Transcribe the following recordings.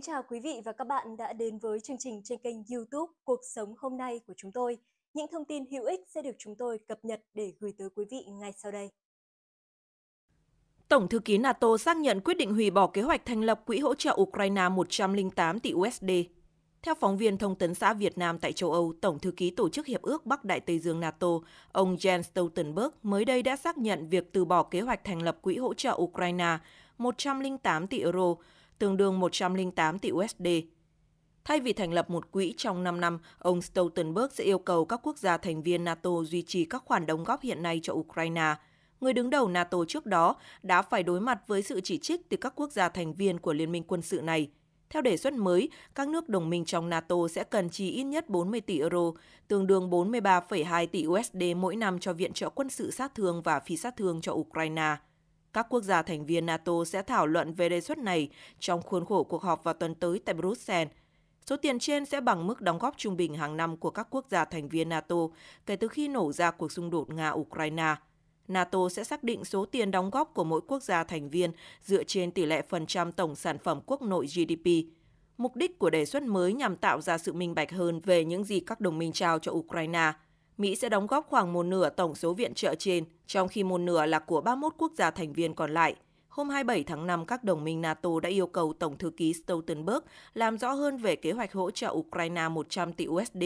Kính chào quý vị và các bạn đã đến với chương trình trên kênh YouTube Cuộc sống hôm nay của chúng tôi. Những thông tin hữu ích sẽ được chúng tôi cập nhật để gửi tới quý vị ngay sau đây. Tổng thư ký NATO xác nhận quyết định hủy bỏ kế hoạch thành lập quỹ hỗ trợ Ukraine 108 tỷ USD. Theo phóng viên thông tấn xã Việt Nam tại châu Âu, Tổng thư ký Tổ chức Hiệp ước Bắc Đại Tây Dương NATO, ông Jens Stoltenberg mới đây đã xác nhận việc từ bỏ kế hoạch thành lập quỹ hỗ trợ Ukraine 108 tỷ euro tương đương 108 tỷ USD. Thay vì thành lập một quỹ trong 5 năm, ông Stoltenberg sẽ yêu cầu các quốc gia thành viên NATO duy trì các khoản đóng góp hiện nay cho Ukraine. Người đứng đầu NATO trước đó đã phải đối mặt với sự chỉ trích từ các quốc gia thành viên của liên minh quân sự này. Theo đề xuất mới, các nước đồng minh trong NATO sẽ cần chi ít nhất 40 tỷ euro, tương đương 43,2 tỷ USD mỗi năm cho viện trợ quân sự sát thương và phi sát thương cho Ukraine. Các quốc gia thành viên NATO sẽ thảo luận về đề xuất này trong khuôn khổ cuộc họp vào tuần tới tại Bruxelles. Số tiền trên sẽ bằng mức đóng góp trung bình hàng năm của các quốc gia thành viên NATO kể từ khi nổ ra cuộc xung đột Nga-Ukraine. NATO sẽ xác định số tiền đóng góp của mỗi quốc gia thành viên dựa trên tỷ lệ phần trăm tổng sản phẩm quốc nội GDP. Mục đích của đề xuất mới nhằm tạo ra sự minh bạch hơn về những gì các đồng minh trao cho Ukraine – Mỹ sẽ đóng góp khoảng một nửa tổng số viện trợ trên, trong khi một nửa là của 31 quốc gia thành viên còn lại. Hôm 27 tháng 5, các đồng minh NATO đã yêu cầu Tổng thư ký Stoltenberg làm rõ hơn về kế hoạch hỗ trợ Ukraine 100 tỷ USD.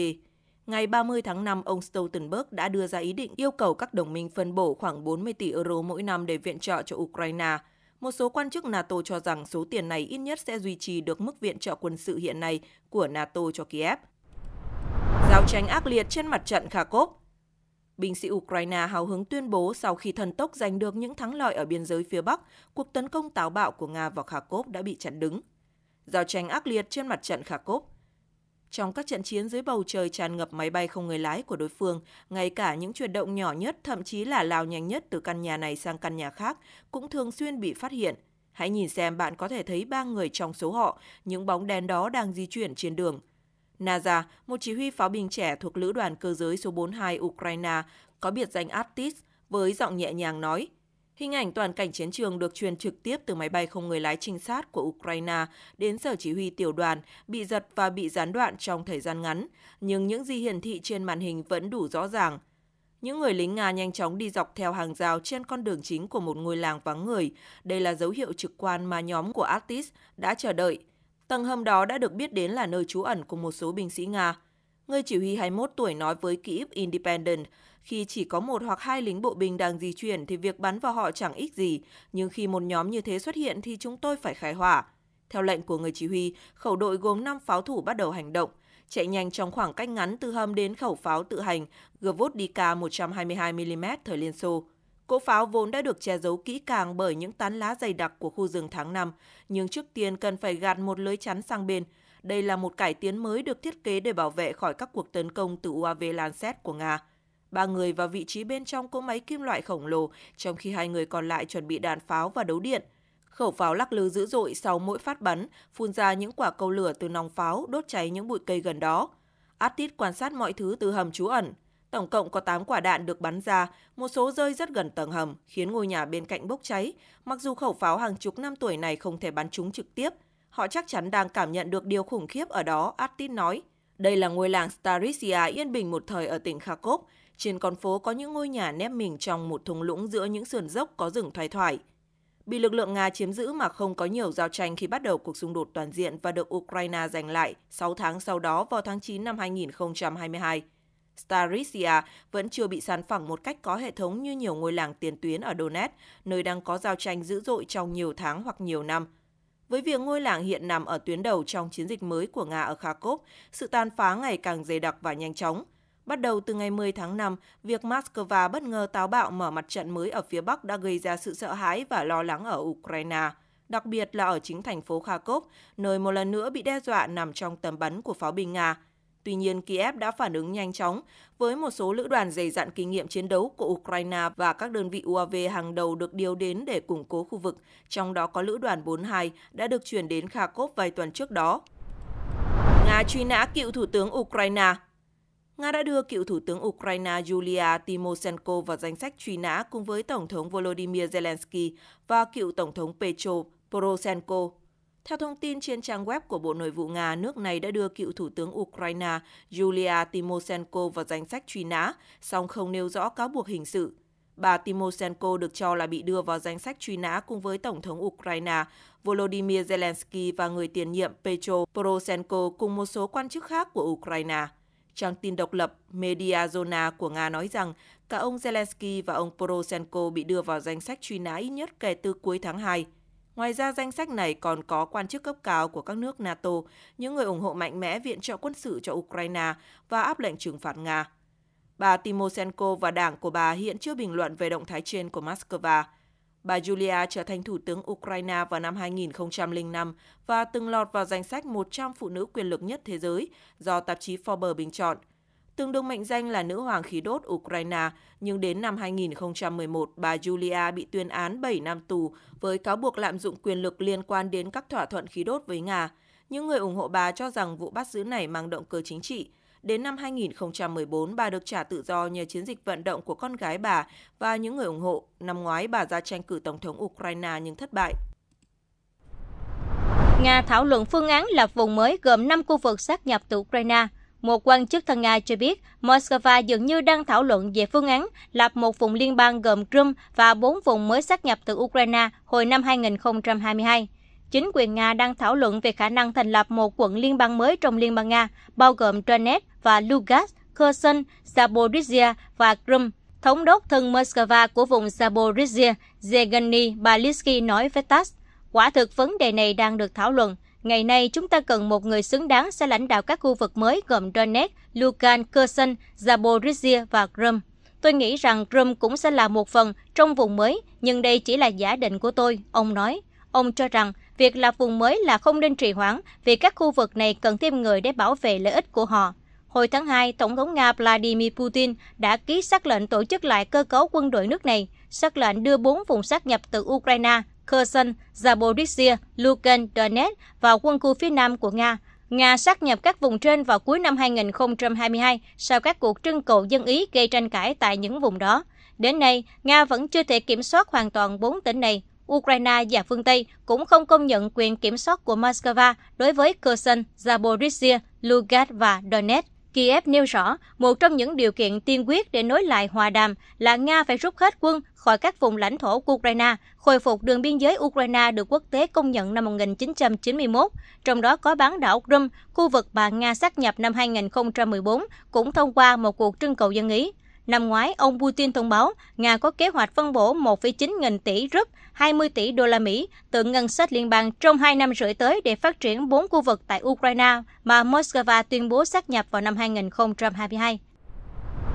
Ngày 30 tháng 5, ông Stoltenberg đã đưa ra ý định yêu cầu các đồng minh phân bổ khoảng 40 tỷ euro mỗi năm để viện trợ cho Ukraine. Một số quan chức NATO cho rằng số tiền này ít nhất sẽ duy trì được mức viện trợ quân sự hiện nay của NATO cho Kiev giao tranh ác liệt trên mặt trận Kharkov. Binh sĩ Ukraine hào hứng tuyên bố sau khi thần tốc giành được những thắng lợi ở biên giới phía Bắc, cuộc tấn công táo bạo của Nga vào Kharkov đã bị chặn đứng. Giao tranh ác liệt trên mặt trận Kharkov. Trong các trận chiến dưới bầu trời tràn ngập máy bay không người lái của đối phương, ngay cả những chuyển động nhỏ nhất, thậm chí là lao nhanh nhất từ căn nhà này sang căn nhà khác cũng thường xuyên bị phát hiện. Hãy nhìn xem bạn có thể thấy ba người trong số họ, những bóng đèn đó đang di chuyển trên đường – Naza, một chỉ huy pháo binh trẻ thuộc lữ đoàn cơ giới số 42 Ukraine, có biệt danh Artis, với giọng nhẹ nhàng nói, Hình ảnh toàn cảnh chiến trường được truyền trực tiếp từ máy bay không người lái trinh sát của Ukraine đến sở chỉ huy tiểu đoàn, bị giật và bị gián đoạn trong thời gian ngắn, nhưng những gì hiển thị trên màn hình vẫn đủ rõ ràng. Những người lính Nga nhanh chóng đi dọc theo hàng rào trên con đường chính của một ngôi làng vắng người. Đây là dấu hiệu trực quan mà nhóm của Artis đã chờ đợi. Tầng hầm đó đã được biết đến là nơi trú ẩn của một số binh sĩ Nga. Người chỉ huy 21 tuổi nói với Kyiv Independent, khi chỉ có một hoặc hai lính bộ binh đang di chuyển thì việc bắn vào họ chẳng ích gì, nhưng khi một nhóm như thế xuất hiện thì chúng tôi phải khai hỏa. Theo lệnh của người chỉ huy, khẩu đội gồm 5 pháo thủ bắt đầu hành động, chạy nhanh trong khoảng cách ngắn từ hầm đến khẩu pháo tự hành Gvozdika 122mm thời Liên Xô. Cỗ pháo vốn đã được che giấu kỹ càng bởi những tán lá dày đặc của khu rừng tháng năm, nhưng trước tiên cần phải gạt một lưới chắn sang bên. Đây là một cải tiến mới được thiết kế để bảo vệ khỏi các cuộc tấn công từ UAV Lancet của Nga. Ba người vào vị trí bên trong cỗ máy kim loại khổng lồ, trong khi hai người còn lại chuẩn bị đạn pháo và đấu điện. Khẩu pháo lắc lư dữ dội sau mỗi phát bắn, phun ra những quả cầu lửa từ nòng pháo đốt cháy những bụi cây gần đó. Atit quan sát mọi thứ từ hầm trú ẩn, Tổng cộng có 8 quả đạn được bắn ra, một số rơi rất gần tầng hầm, khiến ngôi nhà bên cạnh bốc cháy. Mặc dù khẩu pháo hàng chục năm tuổi này không thể bắn trúng trực tiếp, họ chắc chắn đang cảm nhận được điều khủng khiếp ở đó, Atin nói. Đây là ngôi làng Starisia yên bình một thời ở tỉnh Kharkov. Trên con phố có những ngôi nhà nép mình trong một thung lũng giữa những sườn dốc có rừng thoai thoải. Bị lực lượng Nga chiếm giữ mà không có nhiều giao tranh khi bắt đầu cuộc xung đột toàn diện và được Ukraine giành lại 6 tháng sau đó vào tháng 9 năm 2022. Starisia vẫn chưa bị sàn phẳng một cách có hệ thống như nhiều ngôi làng tiền tuyến ở Donetsk, nơi đang có giao tranh dữ dội trong nhiều tháng hoặc nhiều năm. Với việc ngôi làng hiện nằm ở tuyến đầu trong chiến dịch mới của Nga ở Kharkov, sự tàn phá ngày càng dày đặc và nhanh chóng. Bắt đầu từ ngày 10 tháng 5, việc Moscow bất ngờ táo bạo mở mặt trận mới ở phía Bắc đã gây ra sự sợ hãi và lo lắng ở Ukraine, đặc biệt là ở chính thành phố Kharkov, nơi một lần nữa bị đe dọa nằm trong tầm bắn của pháo binh Nga. Tuy nhiên, Kiev đã phản ứng nhanh chóng với một số lữ đoàn dày dặn kinh nghiệm chiến đấu của Ukraine và các đơn vị UAV hàng đầu được điều đến để củng cố khu vực, trong đó có lữ đoàn 42 đã được chuyển đến Kharkov vài tuần trước đó. Nga truy nã cựu thủ tướng Ukraine Nga đã đưa cựu Thủ tướng Ukraine Yulia Tymoshenko vào danh sách truy nã cùng với Tổng thống Volodymyr Zelensky và cựu Tổng thống Petro Poroshenko theo thông tin trên trang web của Bộ Nội vụ Nga, nước này đã đưa cựu Thủ tướng Ukraine Julia Timoshenko vào danh sách truy nã, song không nêu rõ cáo buộc hình sự. Bà Timoshenko được cho là bị đưa vào danh sách truy nã cùng với Tổng thống Ukraine Volodymyr Zelensky và người tiền nhiệm Petro Poroshenko cùng một số quan chức khác của Ukraine. Trang tin độc lập Mediazona của Nga nói rằng cả ông Zelensky và ông Poroshenko bị đưa vào danh sách truy nã ít nhất kể từ cuối tháng 2. Ngoài ra, danh sách này còn có quan chức cấp cao của các nước NATO, những người ủng hộ mạnh mẽ viện trợ quân sự cho Ukraine và áp lệnh trừng phạt Nga. Bà Timoshenko và đảng của bà hiện chưa bình luận về động thái trên của Moscow. Bà Julia trở thành thủ tướng Ukraine vào năm 2005 và từng lọt vào danh sách 100 phụ nữ quyền lực nhất thế giới do tạp chí Forbes bình chọn – tương đương mệnh danh là nữ hoàng khí đốt Ukraine, nhưng đến năm 2011, bà Julia bị tuyên án 7 năm tù với cáo buộc lạm dụng quyền lực liên quan đến các thỏa thuận khí đốt với Nga. Những người ủng hộ bà cho rằng vụ bắt giữ này mang động cơ chính trị. Đến năm 2014, bà được trả tự do nhờ chiến dịch vận động của con gái bà và những người ủng hộ. Năm ngoái, bà ra tranh cử Tổng thống Ukraine nhưng thất bại. Nga thảo luận phương án lập vùng mới gồm 5 khu vực sát nhập từ Ukraine – một quan chức thân Nga cho biết Moscow dường như đang thảo luận về phương án lập một vùng liên bang gồm Crimea và bốn vùng mới xác nhập từ Ukraine hồi năm 2022. Chính quyền Nga đang thảo luận về khả năng thành lập một quận liên bang mới trong Liên bang Nga, bao gồm Donetsk và Lugansk, Kherson, Zaporizhia và Crimea. Thống đốc thân Moscow của vùng Zaporizhia, Zegeny Balitsky nói với TASS, quả thực vấn đề này đang được thảo luận. Ngày nay, chúng ta cần một người xứng đáng sẽ lãnh đạo các khu vực mới gồm Donetsk, Lugan, Kherson, Zaporizhia và Crimea. Tôi nghĩ rằng Crimea cũng sẽ là một phần trong vùng mới, nhưng đây chỉ là giả định của tôi, ông nói. Ông cho rằng việc lập vùng mới là không nên trì hoãn vì các khu vực này cần thêm người để bảo vệ lợi ích của họ. Hồi tháng 2, Tổng thống Nga Vladimir Putin đã ký xác lệnh tổ chức lại cơ cấu quân đội nước này, xác lệnh đưa bốn vùng sát nhập từ Ukraine, Kherson, Zaporizhia, Lugansk, Donetsk và quân khu phía nam của Nga. Nga sát nhập các vùng trên vào cuối năm 2022 sau các cuộc trưng cầu dân Ý gây tranh cãi tại những vùng đó. Đến nay, Nga vẫn chưa thể kiểm soát hoàn toàn bốn tỉnh này. Ukraine và phương Tây cũng không công nhận quyền kiểm soát của Moscow đối với Kherson, Zaporizhia, Lugansk và Donetsk. Kiev nêu rõ một trong những điều kiện tiên quyết để nối lại hòa đàm là Nga phải rút hết quân khỏi các vùng lãnh thổ của Ukraine, khôi phục đường biên giới Ukraine được quốc tế công nhận năm 1991, trong đó có bán đảo Crimea, khu vực mà Nga xác nhập năm 2014, cũng thông qua một cuộc trưng cầu dân ý. Năm ngoái, ông Putin thông báo Nga có kế hoạch phân bổ 1,9 nghìn tỷ rúp, 20 tỷ đô la Mỹ từ ngân sách liên bang trong 2 năm rưỡi tới để phát triển 4 khu vực tại Ukraine mà Moscow tuyên bố xác nhập vào năm 2022.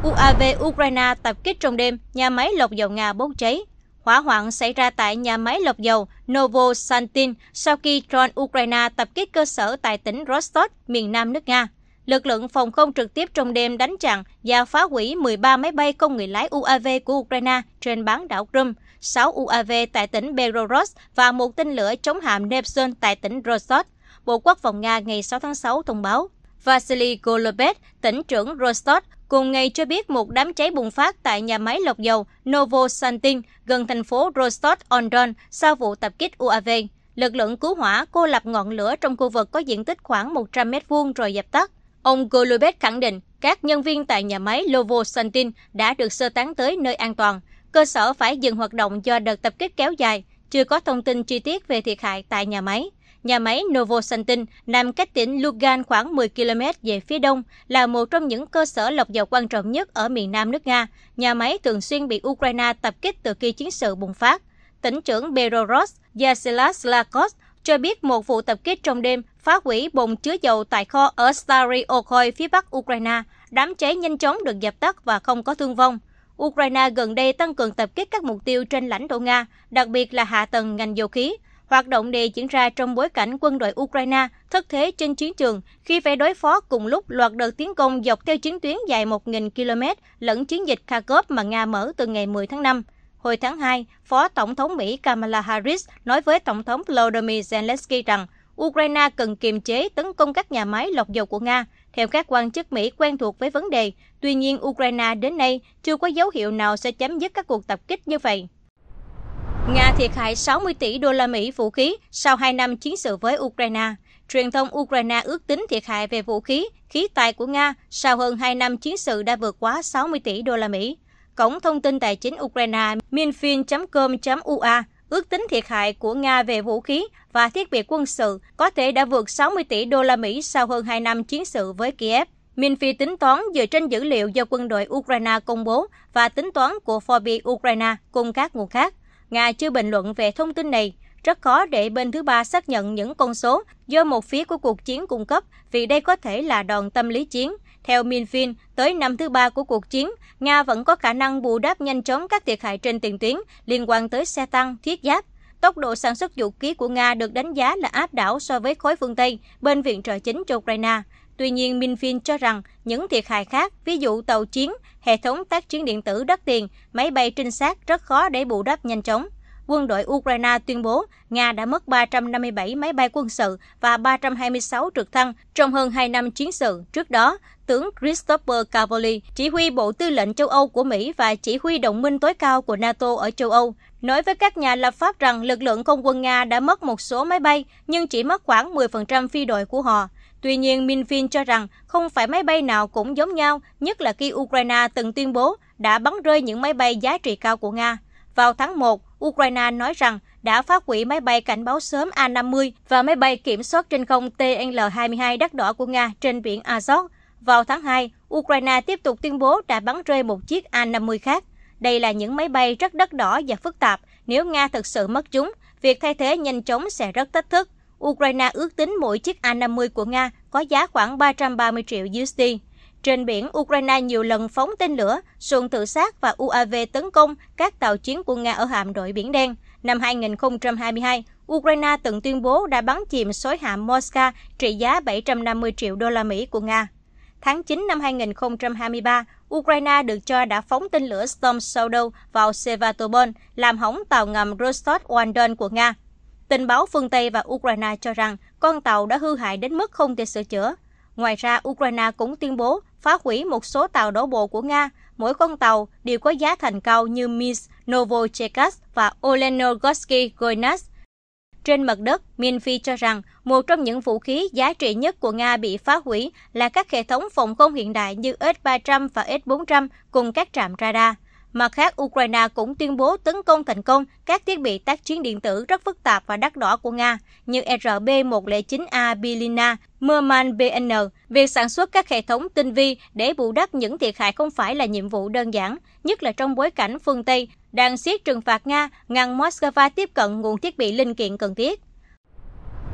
UAV Ukraine tập kích trong đêm, nhà máy lọc dầu Nga bốc cháy. Hỏa hoạn xảy ra tại nhà máy lọc dầu Novosantin sau khi drone Ukraine tập kích cơ sở tại tỉnh Rostov, miền nam nước Nga lực lượng phòng không trực tiếp trong đêm đánh chặn và phá hủy 13 máy bay không người lái UAV của Ukraine trên bán đảo Crimea, 6 UAV tại tỉnh Belgorod và một tên lửa chống hạm Neptune tại tỉnh Rostov. Bộ Quốc phòng Nga ngày 6 tháng 6 thông báo. Vasily Golubet, tỉnh trưởng Rostov, cùng ngày cho biết một đám cháy bùng phát tại nhà máy lọc dầu Novosantin gần thành phố Rostov-on-Don sau vụ tập kích UAV. Lực lượng cứu hỏa cô lập ngọn lửa trong khu vực có diện tích khoảng 100 m2 rồi dập tắt. Ông Golubet khẳng định các nhân viên tại nhà máy Lovosantin đã được sơ tán tới nơi an toàn. Cơ sở phải dừng hoạt động do đợt tập kích kéo dài, chưa có thông tin chi tiết về thiệt hại tại nhà máy. Nhà máy Novosantin nằm cách tỉnh Lugan khoảng 10 km về phía đông, là một trong những cơ sở lọc dầu quan trọng nhất ở miền nam nước Nga. Nhà máy thường xuyên bị Ukraine tập kích từ khi chiến sự bùng phát. Tỉnh trưởng Belarus Yaselas Lakos cho biết một vụ tập kích trong đêm phá hủy bồn chứa dầu tại kho ở Stary Okhoi phía bắc Ukraine. Đám cháy nhanh chóng được dập tắt và không có thương vong. Ukraine gần đây tăng cường tập kích các mục tiêu trên lãnh thổ Nga, đặc biệt là hạ tầng ngành dầu khí. Hoạt động này diễn ra trong bối cảnh quân đội Ukraine thất thế trên chiến trường khi phải đối phó cùng lúc loạt đợt tiến công dọc theo chiến tuyến dài 1.000 km lẫn chiến dịch Kharkov mà Nga mở từ ngày 10 tháng 5. Hồi tháng 2, Phó Tổng thống Mỹ Kamala Harris nói với Tổng thống Volodymyr Zelensky rằng Ukraine cần kiềm chế tấn công các nhà máy lọc dầu của Nga. Theo các quan chức Mỹ quen thuộc với vấn đề, tuy nhiên Ukraine đến nay chưa có dấu hiệu nào sẽ chấm dứt các cuộc tập kích như vậy. Nga thiệt hại 60 tỷ đô la Mỹ vũ khí sau 2 năm chiến sự với Ukraine. Truyền thông Ukraine ước tính thiệt hại về vũ khí, khí tài của Nga sau hơn 2 năm chiến sự đã vượt quá 60 tỷ đô la Mỹ. Cổng thông tin tài chính Ukraine minfin.com.ua ước tính thiệt hại của Nga về vũ khí và thiết bị quân sự có thể đã vượt 60 tỷ đô la Mỹ sau hơn 2 năm chiến sự với Kiev. Minfin tính toán dựa trên dữ liệu do quân đội Ukraine công bố và tính toán của Forbes Ukraine cùng các nguồn khác. Nga chưa bình luận về thông tin này. Rất khó để bên thứ ba xác nhận những con số do một phía của cuộc chiến cung cấp vì đây có thể là đòn tâm lý chiến – theo Minfin, tới năm thứ ba của cuộc chiến, Nga vẫn có khả năng bù đắp nhanh chóng các thiệt hại trên tiền tuyến liên quan tới xe tăng, thiết giáp. Tốc độ sản xuất vũ khí của Nga được đánh giá là áp đảo so với khối phương Tây bên viện trợ chính cho Ukraine. Tuy nhiên, Minfin cho rằng những thiệt hại khác, ví dụ tàu chiến, hệ thống tác chiến điện tử đắt tiền, máy bay trinh sát rất khó để bù đắp nhanh chóng quân đội Ukraine tuyên bố Nga đã mất 357 máy bay quân sự và 326 trực thăng trong hơn 2 năm chiến sự. Trước đó, tướng Christopher Cavoli, chỉ huy Bộ Tư lệnh châu Âu của Mỹ và chỉ huy đồng minh tối cao của NATO ở châu Âu, nói với các nhà lập pháp rằng lực lượng không quân Nga đã mất một số máy bay nhưng chỉ mất khoảng 10% phi đội của họ. Tuy nhiên, Minfin cho rằng không phải máy bay nào cũng giống nhau, nhất là khi Ukraine từng tuyên bố đã bắn rơi những máy bay giá trị cao của Nga. Vào tháng 1, Ukraine nói rằng đã phá hủy máy bay cảnh báo sớm A-50 và máy bay kiểm soát trên không TNL-22 đắt đỏ của Nga trên biển Azov. Vào tháng 2, Ukraine tiếp tục tuyên bố đã bắn rơi một chiếc A-50 khác. Đây là những máy bay rất đắt đỏ và phức tạp. Nếu Nga thực sự mất chúng, việc thay thế nhanh chóng sẽ rất thách thức. Ukraine ước tính mỗi chiếc A-50 của Nga có giá khoảng 330 triệu USD. Trên biển, Ukraine nhiều lần phóng tên lửa, xuồng tự sát và UAV tấn công các tàu chiến của Nga ở hạm đội Biển Đen. Năm 2022, Ukraine từng tuyên bố đã bắn chìm sói hạm Mosca trị giá 750 triệu đô la Mỹ của Nga. Tháng 9 năm 2023, Ukraine được cho đã phóng tên lửa Storm Shadow vào Sevastopol, làm hỏng tàu ngầm Rostov Don của Nga. Tình báo phương Tây và Ukraine cho rằng con tàu đã hư hại đến mức không thể sửa chữa. Ngoài ra, Ukraine cũng tuyên bố phá hủy một số tàu đổ bộ của Nga. Mỗi con tàu đều có giá thành cao như Mis Novochekas và Olenogorsky Goinas. Trên mặt đất, Minfi cho rằng một trong những vũ khí giá trị nhất của Nga bị phá hủy là các hệ thống phòng không hiện đại như S-300 và S-400 cùng các trạm radar. Mặt khác, Ukraine cũng tuyên bố tấn công thành công các thiết bị tác chiến điện tử rất phức tạp và đắt đỏ của Nga như RB-109A Bilina, Murman BN. Việc sản xuất các hệ thống tinh vi để bù đắp những thiệt hại không phải là nhiệm vụ đơn giản, nhất là trong bối cảnh phương Tây đang siết trừng phạt Nga ngăn Moscow tiếp cận nguồn thiết bị linh kiện cần thiết.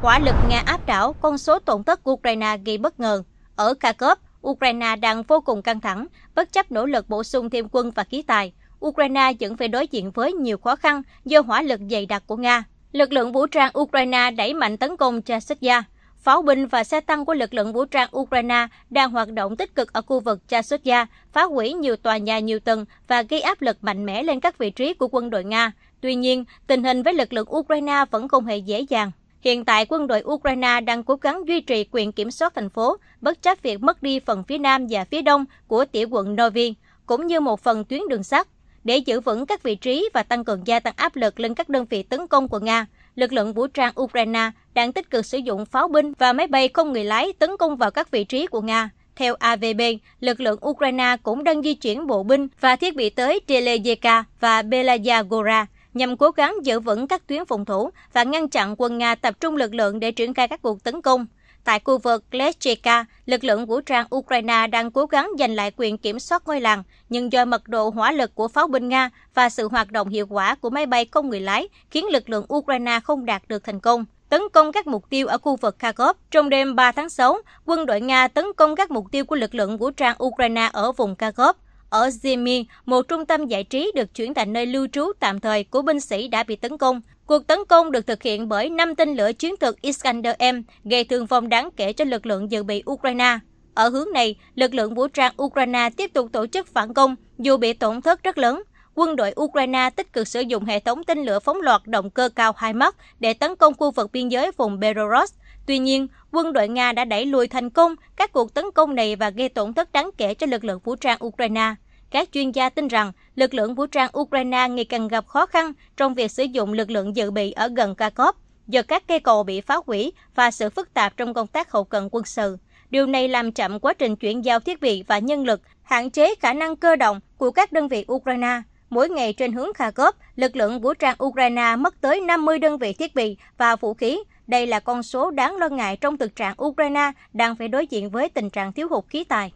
Quả lực Nga áp đảo, con số tổn thất Ukraine gây bất ngờ. Ở Kharkov, Ukraine đang vô cùng căng thẳng, bất chấp nỗ lực bổ sung thêm quân và khí tài. Ukraine vẫn phải đối diện với nhiều khó khăn do hỏa lực dày đặc của Nga. Lực lượng vũ trang Ukraine đẩy mạnh tấn công Chasidia. Pháo binh và xe tăng của lực lượng vũ trang Ukraine đang hoạt động tích cực ở khu vực Chasidia, phá hủy nhiều tòa nhà nhiều tầng và gây áp lực mạnh mẽ lên các vị trí của quân đội Nga. Tuy nhiên, tình hình với lực lượng Ukraine vẫn không hề dễ dàng. Hiện tại, quân đội Ukraine đang cố gắng duy trì quyền kiểm soát thành phố, bất chấp việc mất đi phần phía nam và phía đông của tiểu quận Novi, cũng như một phần tuyến đường sắt. Để giữ vững các vị trí và tăng cường gia tăng áp lực lên các đơn vị tấn công của Nga, lực lượng vũ trang Ukraine đang tích cực sử dụng pháo binh và máy bay không người lái tấn công vào các vị trí của Nga. Theo AVB, lực lượng Ukraine cũng đang di chuyển bộ binh và thiết bị tới Teleyeka và Belaya Gora nhằm cố gắng giữ vững các tuyến phòng thủ và ngăn chặn quân Nga tập trung lực lượng để triển khai các cuộc tấn công. Tại khu vực Lecheka, lực lượng vũ trang Ukraine đang cố gắng giành lại quyền kiểm soát ngôi làng, nhưng do mật độ hỏa lực của pháo binh Nga và sự hoạt động hiệu quả của máy bay không người lái khiến lực lượng Ukraine không đạt được thành công tấn công các mục tiêu ở khu vực Kharkov. Trong đêm 3 tháng 6, quân đội Nga tấn công các mục tiêu của lực lượng vũ trang Ukraine ở vùng Kharkov ở Zimi, một trung tâm giải trí được chuyển thành nơi lưu trú tạm thời của binh sĩ đã bị tấn công. Cuộc tấn công được thực hiện bởi 5 tên lửa chiến thuật Iskander M, gây thương vong đáng kể cho lực lượng dự bị Ukraine. Ở hướng này, lực lượng vũ trang Ukraine tiếp tục tổ chức phản công dù bị tổn thất rất lớn. Quân đội Ukraine tích cực sử dụng hệ thống tên lửa phóng loạt động cơ cao hai mắt để tấn công khu vực biên giới vùng Belarus. Tuy nhiên, quân đội Nga đã đẩy lùi thành công các cuộc tấn công này và gây tổn thất đáng kể cho lực lượng vũ trang Ukraine. Các chuyên gia tin rằng lực lượng vũ trang Ukraine ngày càng gặp khó khăn trong việc sử dụng lực lượng dự bị ở gần Kharkov do các cây cầu bị phá hủy và sự phức tạp trong công tác hậu cần quân sự. Điều này làm chậm quá trình chuyển giao thiết bị và nhân lực, hạn chế khả năng cơ động của các đơn vị Ukraine. Mỗi ngày trên hướng Kharkov, lực lượng vũ trang Ukraine mất tới 50 đơn vị thiết bị và vũ khí. Đây là con số đáng lo ngại trong thực trạng Ukraine đang phải đối diện với tình trạng thiếu hụt khí tài.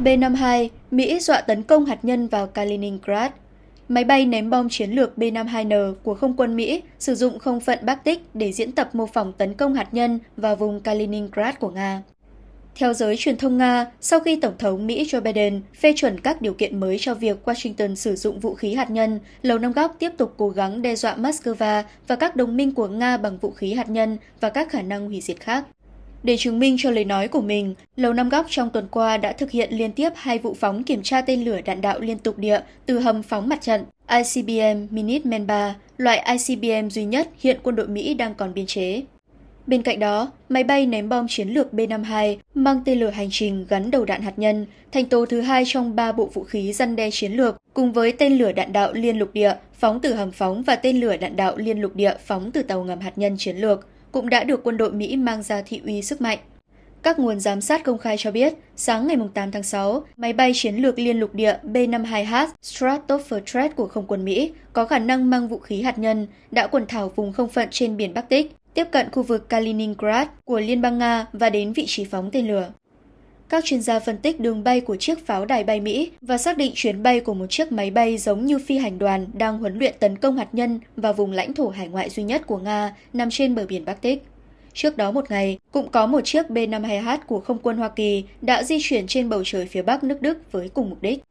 B-52, Mỹ dọa tấn công hạt nhân vào Kaliningrad. Máy bay ném bom chiến lược B-52N của không quân Mỹ sử dụng không phận Bắc Tích để diễn tập mô phỏng tấn công hạt nhân vào vùng Kaliningrad của Nga. Theo giới truyền thông Nga, sau khi Tổng thống Mỹ Joe Biden phê chuẩn các điều kiện mới cho việc Washington sử dụng vũ khí hạt nhân, Lầu Năm Góc tiếp tục cố gắng đe dọa Moscow và các đồng minh của Nga bằng vũ khí hạt nhân và các khả năng hủy diệt khác. Để chứng minh cho lời nói của mình, Lầu Năm Góc trong tuần qua đã thực hiện liên tiếp hai vụ phóng kiểm tra tên lửa đạn đạo liên tục địa từ hầm phóng mặt trận ICBM Minuteman III), loại ICBM duy nhất hiện quân đội Mỹ đang còn biên chế. Bên cạnh đó, máy bay ném bom chiến lược B-52 mang tên lửa hành trình gắn đầu đạn hạt nhân, thành tố thứ hai trong ba bộ vũ khí răn đe chiến lược, cùng với tên lửa đạn đạo liên lục địa phóng từ hầm phóng và tên lửa đạn đạo liên lục địa phóng từ tàu ngầm hạt nhân chiến lược cũng đã được quân đội Mỹ mang ra thị uy sức mạnh. Các nguồn giám sát công khai cho biết, sáng ngày 8 tháng 6, máy bay chiến lược liên lục địa B-52H Stratofortress của Không quân Mỹ có khả năng mang vũ khí hạt nhân đã quần thảo vùng không phận trên biển Bắc Tích, tiếp cận khu vực Kaliningrad của Liên bang Nga và đến vị trí phóng tên lửa. Các chuyên gia phân tích đường bay của chiếc pháo đài bay Mỹ và xác định chuyến bay của một chiếc máy bay giống như phi hành đoàn đang huấn luyện tấn công hạt nhân vào vùng lãnh thổ hải ngoại duy nhất của Nga nằm trên bờ biển Bắc Tích. Trước đó một ngày, cũng có một chiếc B-52H của không quân Hoa Kỳ đã di chuyển trên bầu trời phía Bắc nước Đức với cùng mục đích.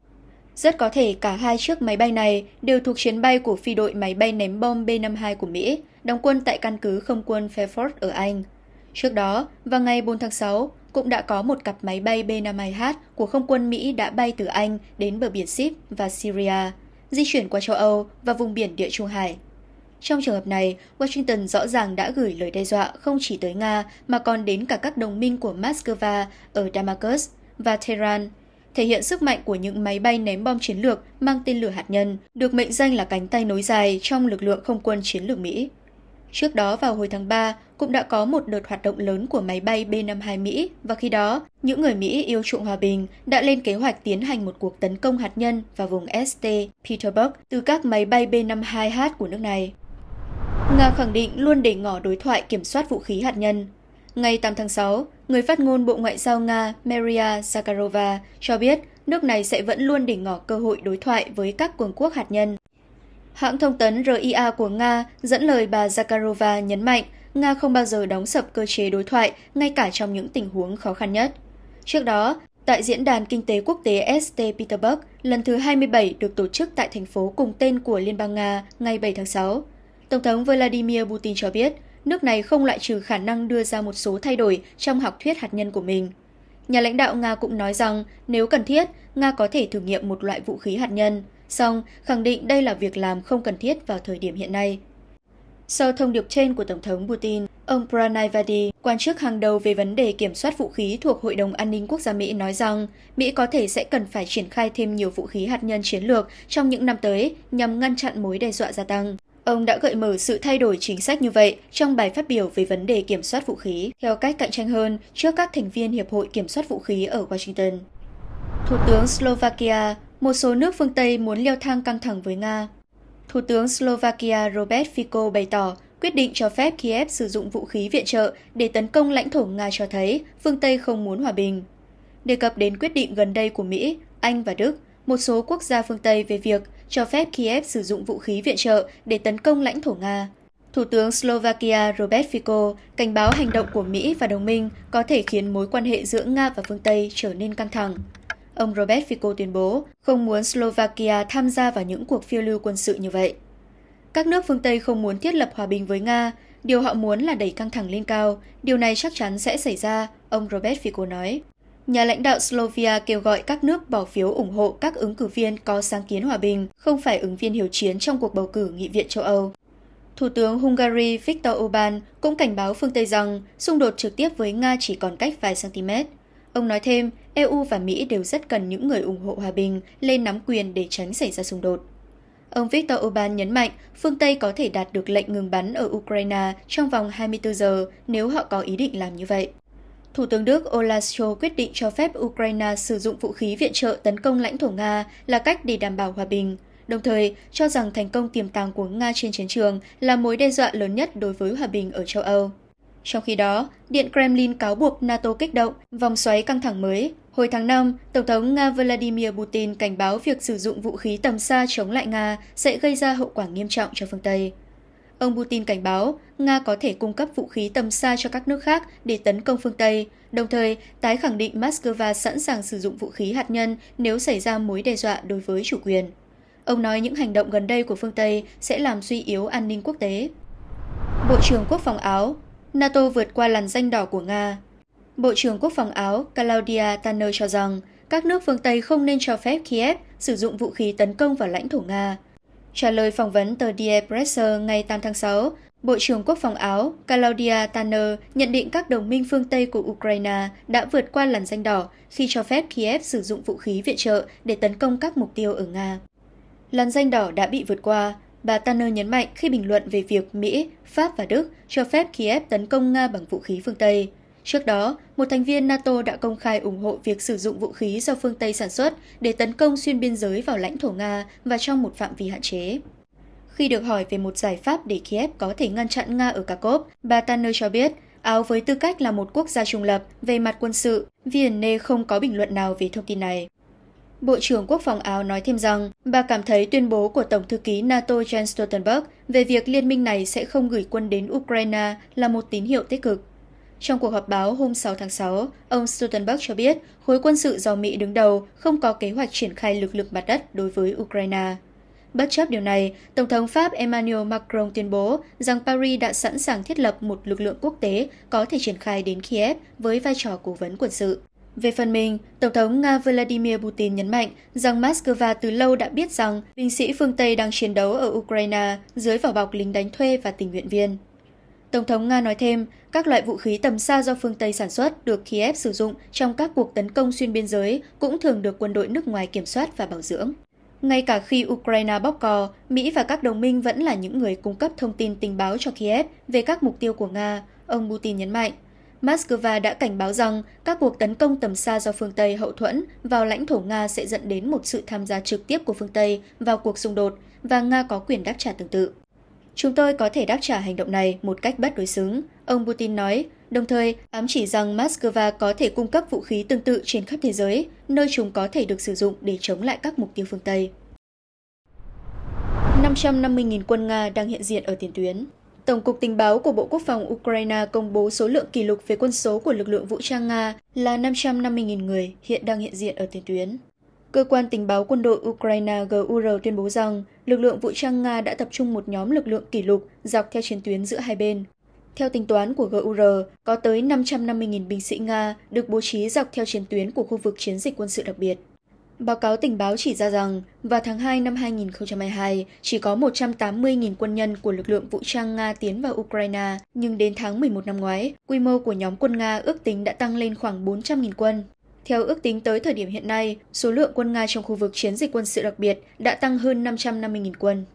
Rất có thể cả hai chiếc máy bay này đều thuộc chuyến bay của phi đội máy bay ném bom B-52 của Mỹ, đóng quân tại căn cứ không quân Fairford ở Anh. Trước đó, vào ngày 4 tháng 6, cũng đã có một cặp máy bay B-52H của không quân Mỹ đã bay từ Anh đến bờ biển Ship và Syria, di chuyển qua châu Âu và vùng biển Địa Trung Hải. Trong trường hợp này, Washington rõ ràng đã gửi lời đe dọa không chỉ tới Nga mà còn đến cả các đồng minh của Moscow ở Damascus và Tehran, thể hiện sức mạnh của những máy bay ném bom chiến lược mang tên lửa hạt nhân, được mệnh danh là cánh tay nối dài trong lực lượng không quân chiến lược Mỹ. Trước đó vào hồi tháng 3, cũng đã có một đợt hoạt động lớn của máy bay B-52 Mỹ và khi đó, những người Mỹ yêu chuộng hòa bình đã lên kế hoạch tiến hành một cuộc tấn công hạt nhân vào vùng ST Peterburg từ các máy bay B-52H của nước này. Nga khẳng định luôn để ngỏ đối thoại kiểm soát vũ khí hạt nhân. Ngày 8 tháng 6, người phát ngôn Bộ Ngoại giao Nga Maria Zakharova cho biết nước này sẽ vẫn luôn để ngỏ cơ hội đối thoại với các cường quốc hạt nhân Hãng thông tấn RIA của Nga dẫn lời bà Zakharova nhấn mạnh Nga không bao giờ đóng sập cơ chế đối thoại, ngay cả trong những tình huống khó khăn nhất. Trước đó, tại Diễn đàn Kinh tế Quốc tế ST Peterburg lần thứ 27 được tổ chức tại thành phố cùng tên của Liên bang Nga ngày 7 tháng 6, Tổng thống Vladimir Putin cho biết nước này không loại trừ khả năng đưa ra một số thay đổi trong học thuyết hạt nhân của mình. Nhà lãnh đạo Nga cũng nói rằng nếu cần thiết, Nga có thể thử nghiệm một loại vũ khí hạt nhân – song khẳng định đây là việc làm không cần thiết vào thời điểm hiện nay. Sau thông điệp trên của Tổng thống Putin, ông Pranay quan chức hàng đầu về vấn đề kiểm soát vũ khí thuộc Hội đồng An ninh Quốc gia Mỹ nói rằng Mỹ có thể sẽ cần phải triển khai thêm nhiều vũ khí hạt nhân chiến lược trong những năm tới nhằm ngăn chặn mối đe dọa gia tăng. Ông đã gợi mở sự thay đổi chính sách như vậy trong bài phát biểu về vấn đề kiểm soát vũ khí theo cách cạnh tranh hơn trước các thành viên Hiệp hội Kiểm soát Vũ khí ở Washington. Thủ tướng Slovakia một số nước phương Tây muốn leo thang căng thẳng với Nga. Thủ tướng Slovakia Robert Fico bày tỏ quyết định cho phép Kiev sử dụng vũ khí viện trợ để tấn công lãnh thổ Nga cho thấy phương Tây không muốn hòa bình. Đề cập đến quyết định gần đây của Mỹ, Anh và Đức, một số quốc gia phương Tây về việc cho phép Kiev sử dụng vũ khí viện trợ để tấn công lãnh thổ Nga. Thủ tướng Slovakia Robert Fico cảnh báo hành động của Mỹ và đồng minh có thể khiến mối quan hệ giữa Nga và phương Tây trở nên căng thẳng. Ông Robert Fico tuyên bố không muốn Slovakia tham gia vào những cuộc phiêu lưu quân sự như vậy. Các nước phương Tây không muốn thiết lập hòa bình với Nga, điều họ muốn là đẩy căng thẳng lên cao, điều này chắc chắn sẽ xảy ra, ông Robert Fico nói. Nhà lãnh đạo Slovakia kêu gọi các nước bỏ phiếu ủng hộ các ứng cử viên có sáng kiến hòa bình, không phải ứng viên hiểu chiến trong cuộc bầu cử nghị viện châu Âu. Thủ tướng Hungary Viktor Orbán cũng cảnh báo phương Tây rằng xung đột trực tiếp với Nga chỉ còn cách vài cm. Ông nói thêm, EU và Mỹ đều rất cần những người ủng hộ hòa bình lên nắm quyền để tránh xảy ra xung đột. Ông Viktor Orbán nhấn mạnh phương Tây có thể đạt được lệnh ngừng bắn ở Ukraine trong vòng 24 giờ nếu họ có ý định làm như vậy. Thủ tướng Đức Olaf Scholz quyết định cho phép Ukraine sử dụng vũ khí viện trợ tấn công lãnh thổ Nga là cách để đảm bảo hòa bình, đồng thời cho rằng thành công tiềm tàng của Nga trên chiến trường là mối đe dọa lớn nhất đối với hòa bình ở châu Âu. Trong khi đó, Điện Kremlin cáo buộc NATO kích động vòng xoáy căng thẳng mới Hồi tháng 5, Tổng thống Nga Vladimir Putin cảnh báo việc sử dụng vũ khí tầm xa chống lại Nga sẽ gây ra hậu quả nghiêm trọng cho phương Tây. Ông Putin cảnh báo Nga có thể cung cấp vũ khí tầm xa cho các nước khác để tấn công phương Tây, đồng thời tái khẳng định Moscow sẵn sàng sử dụng vũ khí hạt nhân nếu xảy ra mối đe dọa đối với chủ quyền. Ông nói những hành động gần đây của phương Tây sẽ làm suy yếu an ninh quốc tế. Bộ trưởng Quốc phòng Áo NATO vượt qua làn danh đỏ của Nga Bộ trưởng Quốc phòng Áo Claudia Tanner cho rằng các nước phương Tây không nên cho phép Kiev sử dụng vũ khí tấn công vào lãnh thổ Nga. Trả lời phỏng vấn tờ Die Presse ngày 8 tháng 6, Bộ trưởng Quốc phòng Áo Claudia Tanner nhận định các đồng minh phương Tây của Ukraine đã vượt qua làn danh đỏ khi cho phép Kiev sử dụng vũ khí viện trợ để tấn công các mục tiêu ở Nga. Làn danh đỏ đã bị vượt qua, bà Tanner nhấn mạnh khi bình luận về việc Mỹ, Pháp và Đức cho phép Kiev tấn công Nga bằng vũ khí phương Tây – Trước đó, một thành viên NATO đã công khai ủng hộ việc sử dụng vũ khí do phương Tây sản xuất để tấn công xuyên biên giới vào lãnh thổ Nga và trong một phạm vi hạn chế. Khi được hỏi về một giải pháp để Kiev có thể ngăn chặn Nga ở Kharkov, bà Tanner cho biết Áo với tư cách là một quốc gia trung lập về mặt quân sự, Vienna không có bình luận nào về thông tin này. Bộ trưởng Quốc phòng Áo nói thêm rằng bà cảm thấy tuyên bố của Tổng thư ký NATO Jens Stoltenberg về việc liên minh này sẽ không gửi quân đến Ukraine là một tín hiệu tích cực. Trong cuộc họp báo hôm 6 tháng 6, ông Stoltenberg cho biết khối quân sự do Mỹ đứng đầu không có kế hoạch triển khai lực lượng mặt đất đối với Ukraine. Bất chấp điều này, Tổng thống Pháp Emmanuel Macron tuyên bố rằng Paris đã sẵn sàng thiết lập một lực lượng quốc tế có thể triển khai đến Kiev với vai trò cố vấn quân sự. Về phần mình, Tổng thống Nga Vladimir Putin nhấn mạnh rằng Moscow từ lâu đã biết rằng binh sĩ phương Tây đang chiến đấu ở Ukraine dưới vỏ bọc lính đánh thuê và tình nguyện viên. Tổng thống Nga nói thêm, các loại vũ khí tầm xa do phương Tây sản xuất được Kiev sử dụng trong các cuộc tấn công xuyên biên giới cũng thường được quân đội nước ngoài kiểm soát và bảo dưỡng. Ngay cả khi Ukraine bóc cò, Mỹ và các đồng minh vẫn là những người cung cấp thông tin tình báo cho Kiev về các mục tiêu của Nga, ông Putin nhấn mạnh. Moscow đã cảnh báo rằng các cuộc tấn công tầm xa do phương Tây hậu thuẫn vào lãnh thổ Nga sẽ dẫn đến một sự tham gia trực tiếp của phương Tây vào cuộc xung đột và Nga có quyền đáp trả tương tự. Chúng tôi có thể đáp trả hành động này một cách bất đối xứng, ông Putin nói, đồng thời ám chỉ rằng Moscow có thể cung cấp vũ khí tương tự trên khắp thế giới, nơi chúng có thể được sử dụng để chống lại các mục tiêu phương Tây. 550.000 quân Nga đang hiện diện ở tiền tuyến. Tổng cục Tình báo của Bộ Quốc phòng Ukraine công bố số lượng kỷ lục về quân số của lực lượng vũ trang Nga là 550.000 người hiện đang hiện diện ở tiền tuyến. Cơ quan tình báo quân đội Ukraine GUR tuyên bố rằng lực lượng vũ trang Nga đã tập trung một nhóm lực lượng kỷ lục dọc theo chiến tuyến giữa hai bên. Theo tính toán của GUR, có tới 550.000 binh sĩ Nga được bố trí dọc theo chiến tuyến của khu vực chiến dịch quân sự đặc biệt. Báo cáo tình báo chỉ ra rằng, vào tháng 2 năm 2022, chỉ có 180.000 quân nhân của lực lượng vũ trang Nga tiến vào Ukraine, nhưng đến tháng 11 năm ngoái, quy mô của nhóm quân Nga ước tính đã tăng lên khoảng 400.000 quân. Theo ước tính tới thời điểm hiện nay, số lượng quân Nga trong khu vực chiến dịch quân sự đặc biệt đã tăng hơn 550.000 quân.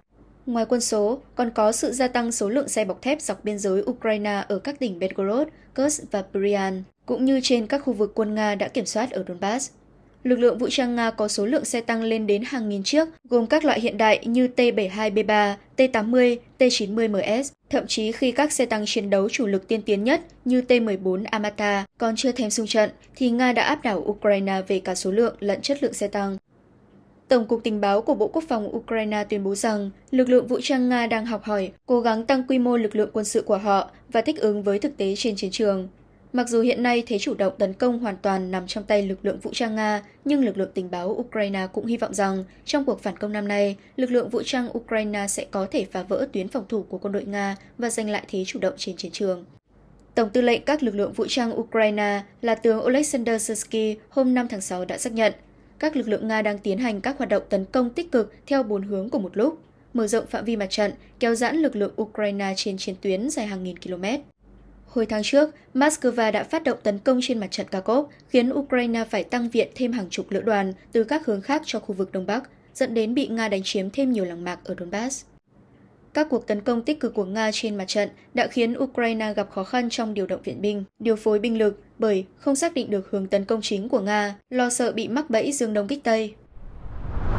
Ngoài quân số, còn có sự gia tăng số lượng xe bọc thép dọc biên giới Ukraine ở các tỉnh Belgorod, Kursk và Bryansk, cũng như trên các khu vực quân Nga đã kiểm soát ở Donbass lực lượng vũ trang Nga có số lượng xe tăng lên đến hàng nghìn chiếc, gồm các loại hiện đại như T-72B3, T-80, T-90MS. Thậm chí khi các xe tăng chiến đấu chủ lực tiên tiến nhất như T-14 Amata còn chưa thêm xung trận, thì Nga đã áp đảo Ukraine về cả số lượng lẫn chất lượng xe tăng. Tổng cục Tình báo của Bộ Quốc phòng Ukraine tuyên bố rằng lực lượng vũ trang Nga đang học hỏi, cố gắng tăng quy mô lực lượng quân sự của họ và thích ứng với thực tế trên chiến trường. Mặc dù hiện nay thế chủ động tấn công hoàn toàn nằm trong tay lực lượng vũ trang Nga, nhưng lực lượng tình báo Ukraine cũng hy vọng rằng trong cuộc phản công năm nay, lực lượng vũ trang Ukraine sẽ có thể phá vỡ tuyến phòng thủ của quân đội Nga và giành lại thế chủ động trên chiến trường. Tổng tư lệnh các lực lượng vũ trang Ukraine là tướng Oleksandr Sursky hôm 5 tháng 6 đã xác nhận, các lực lượng Nga đang tiến hành các hoạt động tấn công tích cực theo bốn hướng cùng một lúc, mở rộng phạm vi mặt trận, kéo giãn lực lượng Ukraine trên chiến tuyến dài hàng nghìn km. Hồi tháng trước, Moscow đã phát động tấn công trên mặt trận Kharkov, khiến Ukraine phải tăng viện thêm hàng chục lữ đoàn từ các hướng khác cho khu vực Đông Bắc, dẫn đến bị Nga đánh chiếm thêm nhiều làng mạc ở Donbass. Các cuộc tấn công tích cực của Nga trên mặt trận đã khiến Ukraine gặp khó khăn trong điều động viện binh, điều phối binh lực bởi không xác định được hướng tấn công chính của Nga, lo sợ bị mắc bẫy dương đông kích Tây.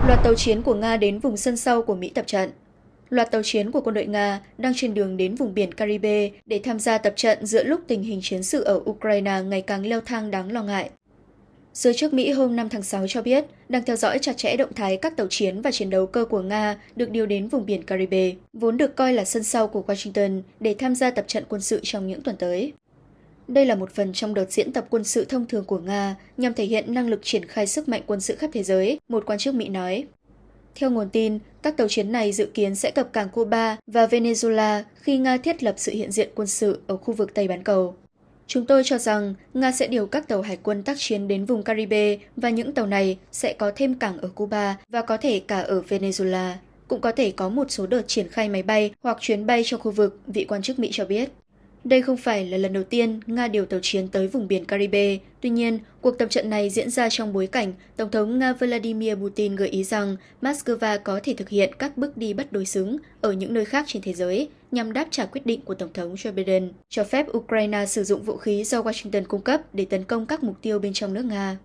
Loạt tàu chiến của Nga đến vùng sân sau của Mỹ tập trận, Loạt tàu chiến của quân đội Nga đang trên đường đến vùng biển Caribe để tham gia tập trận giữa lúc tình hình chiến sự ở Ukraine ngày càng leo thang đáng lo ngại. Giới chức Mỹ hôm 5 tháng 6 cho biết đang theo dõi chặt chẽ động thái các tàu chiến và chiến đấu cơ của Nga được điều đến vùng biển Caribe, vốn được coi là sân sau của Washington để tham gia tập trận quân sự trong những tuần tới. Đây là một phần trong đợt diễn tập quân sự thông thường của Nga nhằm thể hiện năng lực triển khai sức mạnh quân sự khắp thế giới, một quan chức Mỹ nói. Theo nguồn tin, các tàu chiến này dự kiến sẽ cập cảng Cuba và Venezuela khi Nga thiết lập sự hiện diện quân sự ở khu vực Tây Bán Cầu. Chúng tôi cho rằng Nga sẽ điều các tàu hải quân tác chiến đến vùng Caribe và những tàu này sẽ có thêm cảng ở Cuba và có thể cả ở Venezuela. Cũng có thể có một số đợt triển khai máy bay hoặc chuyến bay cho khu vực, vị quan chức Mỹ cho biết. Đây không phải là lần đầu tiên Nga điều tàu chiến tới vùng biển Caribe. Tuy nhiên, cuộc tập trận này diễn ra trong bối cảnh Tổng thống Nga Vladimir Putin gợi ý rằng Moscow có thể thực hiện các bước đi bất đối xứng ở những nơi khác trên thế giới nhằm đáp trả quyết định của Tổng thống Joe Biden cho phép Ukraine sử dụng vũ khí do Washington cung cấp để tấn công các mục tiêu bên trong nước Nga.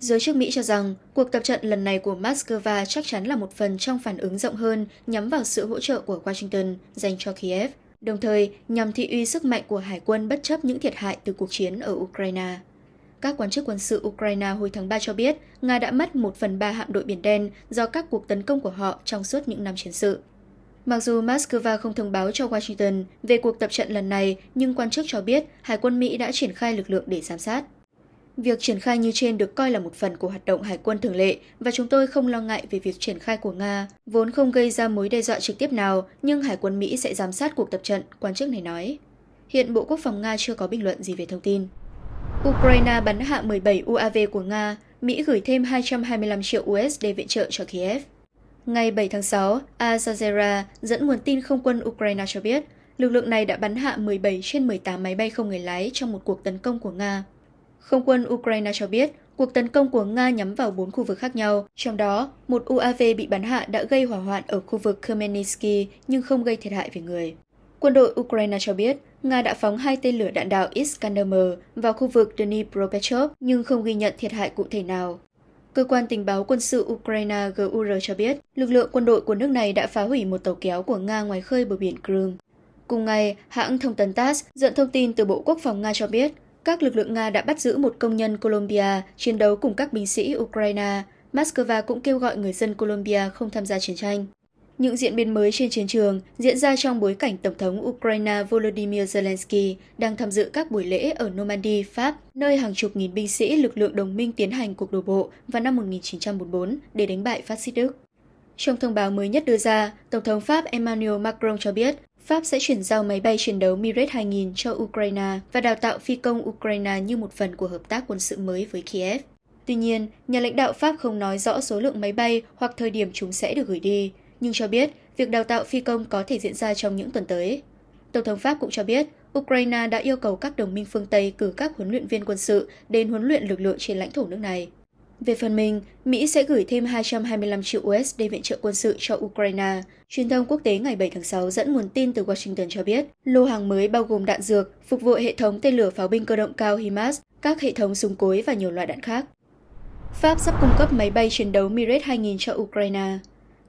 Giới chức Mỹ cho rằng cuộc tập trận lần này của Moscow chắc chắn là một phần trong phản ứng rộng hơn nhắm vào sự hỗ trợ của Washington dành cho Kiev đồng thời nhằm thị uy sức mạnh của hải quân bất chấp những thiệt hại từ cuộc chiến ở Ukraine. Các quan chức quân sự Ukraine hồi tháng 3 cho biết Nga đã mất 1 phần 3 hạm đội Biển Đen do các cuộc tấn công của họ trong suốt những năm chiến sự. Mặc dù Moscow không thông báo cho Washington về cuộc tập trận lần này, nhưng quan chức cho biết Hải quân Mỹ đã triển khai lực lượng để giám sát. Việc triển khai như trên được coi là một phần của hoạt động hải quân thường lệ và chúng tôi không lo ngại về việc triển khai của Nga, vốn không gây ra mối đe dọa trực tiếp nào, nhưng hải quân Mỹ sẽ giám sát cuộc tập trận, quan chức này nói. Hiện Bộ Quốc phòng Nga chưa có bình luận gì về thông tin. Ukraine bắn hạ 17 UAV của Nga, Mỹ gửi thêm 225 triệu USD viện trợ cho Kiev. Ngày 7 tháng 6, azazera dẫn nguồn tin không quân Ukraine cho biết, lực lượng này đã bắn hạ 17 trên 18 máy bay không người lái trong một cuộc tấn công của Nga. Không quân Ukraine cho biết cuộc tấn công của Nga nhắm vào bốn khu vực khác nhau, trong đó một UAV bị bắn hạ đã gây hỏa hoạn ở khu vực Khmelnytsky nhưng không gây thiệt hại về người. Quân đội Ukraine cho biết Nga đã phóng hai tên lửa đạn đạo Iskander-M vào khu vực Dnipropetrovsk nhưng không ghi nhận thiệt hại cụ thể nào. Cơ quan tình báo quân sự Ukraine GUR cho biết lực lượng quân đội của nước này đã phá hủy một tàu kéo của Nga ngoài khơi bờ biển Crimea. Cùng ngày, hãng thông tấn TASS dẫn thông tin từ Bộ Quốc phòng Nga cho biết các lực lượng Nga đã bắt giữ một công nhân Colombia chiến đấu cùng các binh sĩ Ukraine. Moscow cũng kêu gọi người dân Colombia không tham gia chiến tranh. Những diễn biến mới trên chiến trường diễn ra trong bối cảnh Tổng thống Ukraine Volodymyr Zelensky đang tham dự các buổi lễ ở Normandy, Pháp, nơi hàng chục nghìn binh sĩ lực lượng đồng minh tiến hành cuộc đổ bộ vào năm 1944 để đánh bại phát xít Đức. Trong thông báo mới nhất đưa ra, Tổng thống Pháp Emmanuel Macron cho biết Pháp sẽ chuyển giao máy bay chiến đấu Mirage 2000 cho Ukraine và đào tạo phi công Ukraine như một phần của hợp tác quân sự mới với Kiev. Tuy nhiên, nhà lãnh đạo Pháp không nói rõ số lượng máy bay hoặc thời điểm chúng sẽ được gửi đi, nhưng cho biết việc đào tạo phi công có thể diễn ra trong những tuần tới. Tổng thống Pháp cũng cho biết, Ukraine đã yêu cầu các đồng minh phương Tây cử các huấn luyện viên quân sự đến huấn luyện lực lượng trên lãnh thổ nước này. Về phần mình, Mỹ sẽ gửi thêm 225 triệu USD viện trợ quân sự cho Ukraine. Truyền thông quốc tế ngày 7 tháng 6 dẫn nguồn tin từ Washington cho biết, lô hàng mới bao gồm đạn dược, phục vụ hệ thống tên lửa pháo binh cơ động cao HIMARS, các hệ thống súng cối và nhiều loại đạn khác. Pháp sắp cung cấp máy bay chiến đấu Mirage 2000 cho Ukraine.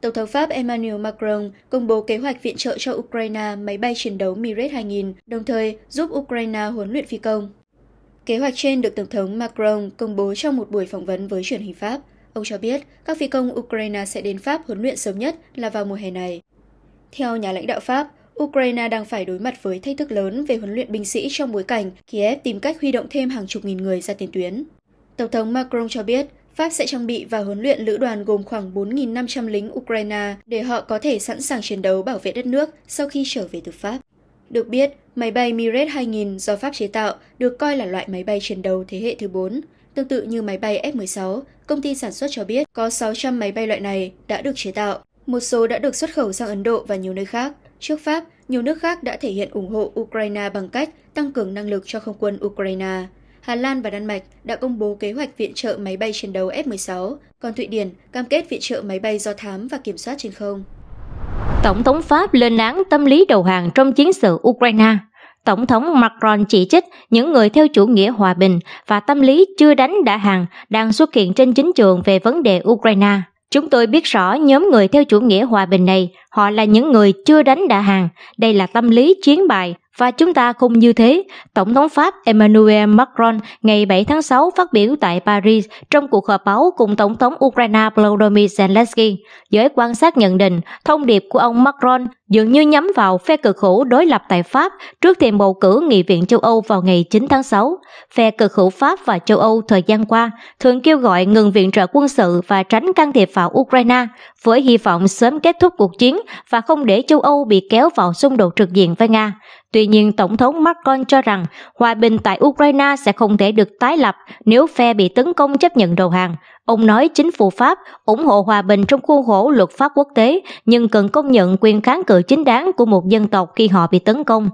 Tổng thống Pháp Emmanuel Macron công bố kế hoạch viện trợ cho Ukraine máy bay chiến đấu Mirage 2000, đồng thời giúp Ukraine huấn luyện phi công. Kế hoạch trên được Tổng thống Macron công bố trong một buổi phỏng vấn với truyền hình Pháp. Ông cho biết các phi công Ukraine sẽ đến Pháp huấn luyện sớm nhất là vào mùa hè này. Theo nhà lãnh đạo Pháp, Ukraine đang phải đối mặt với thách thức lớn về huấn luyện binh sĩ trong bối cảnh Kiev tìm cách huy động thêm hàng chục nghìn người ra tiền tuyến. Tổng thống Macron cho biết Pháp sẽ trang bị và huấn luyện lữ đoàn gồm khoảng 4.500 lính Ukraine để họ có thể sẵn sàng chiến đấu bảo vệ đất nước sau khi trở về từ Pháp. Được biết, Máy bay Mirage 2000 do Pháp chế tạo được coi là loại máy bay chiến đấu thế hệ thứ 4. Tương tự như máy bay F-16, công ty sản xuất cho biết có 600 máy bay loại này đã được chế tạo. Một số đã được xuất khẩu sang Ấn Độ và nhiều nơi khác. Trước Pháp, nhiều nước khác đã thể hiện ủng hộ Ukraine bằng cách tăng cường năng lực cho không quân Ukraine. Hà Lan và Đan Mạch đã công bố kế hoạch viện trợ máy bay chiến đấu F-16, còn Thụy Điển cam kết viện trợ máy bay do thám và kiểm soát trên không. Tổng thống Pháp lên án tâm lý đầu hàng trong chiến sự Ukraine. Tổng thống Macron chỉ trích những người theo chủ nghĩa hòa bình và tâm lý chưa đánh đã hàng đang xuất hiện trên chính trường về vấn đề Ukraine. Chúng tôi biết rõ nhóm người theo chủ nghĩa hòa bình này, họ là những người chưa đánh đã hàng. Đây là tâm lý chiến bài. Và chúng ta không như thế, Tổng thống Pháp Emmanuel Macron ngày 7 tháng 6 phát biểu tại Paris trong cuộc họp báo cùng Tổng thống Ukraine Volodymyr Zelensky. Giới quan sát nhận định, thông điệp của ông Macron dường như nhắm vào phe cực hữu đối lập tại Pháp trước thềm bầu cử Nghị viện châu Âu vào ngày 9 tháng 6. Phe cực hữu Pháp và châu Âu thời gian qua thường kêu gọi ngừng viện trợ quân sự và tránh can thiệp vào Ukraine, với hy vọng sớm kết thúc cuộc chiến và không để châu Âu bị kéo vào xung đột trực diện với Nga. Tuy nhiên, Tổng thống Macron cho rằng hòa bình tại Ukraine sẽ không thể được tái lập nếu phe bị tấn công chấp nhận đầu hàng. Ông nói chính phủ Pháp ủng hộ hòa bình trong khuôn khổ luật pháp quốc tế nhưng cần công nhận quyền kháng cự chính đáng của một dân tộc khi họ bị tấn công.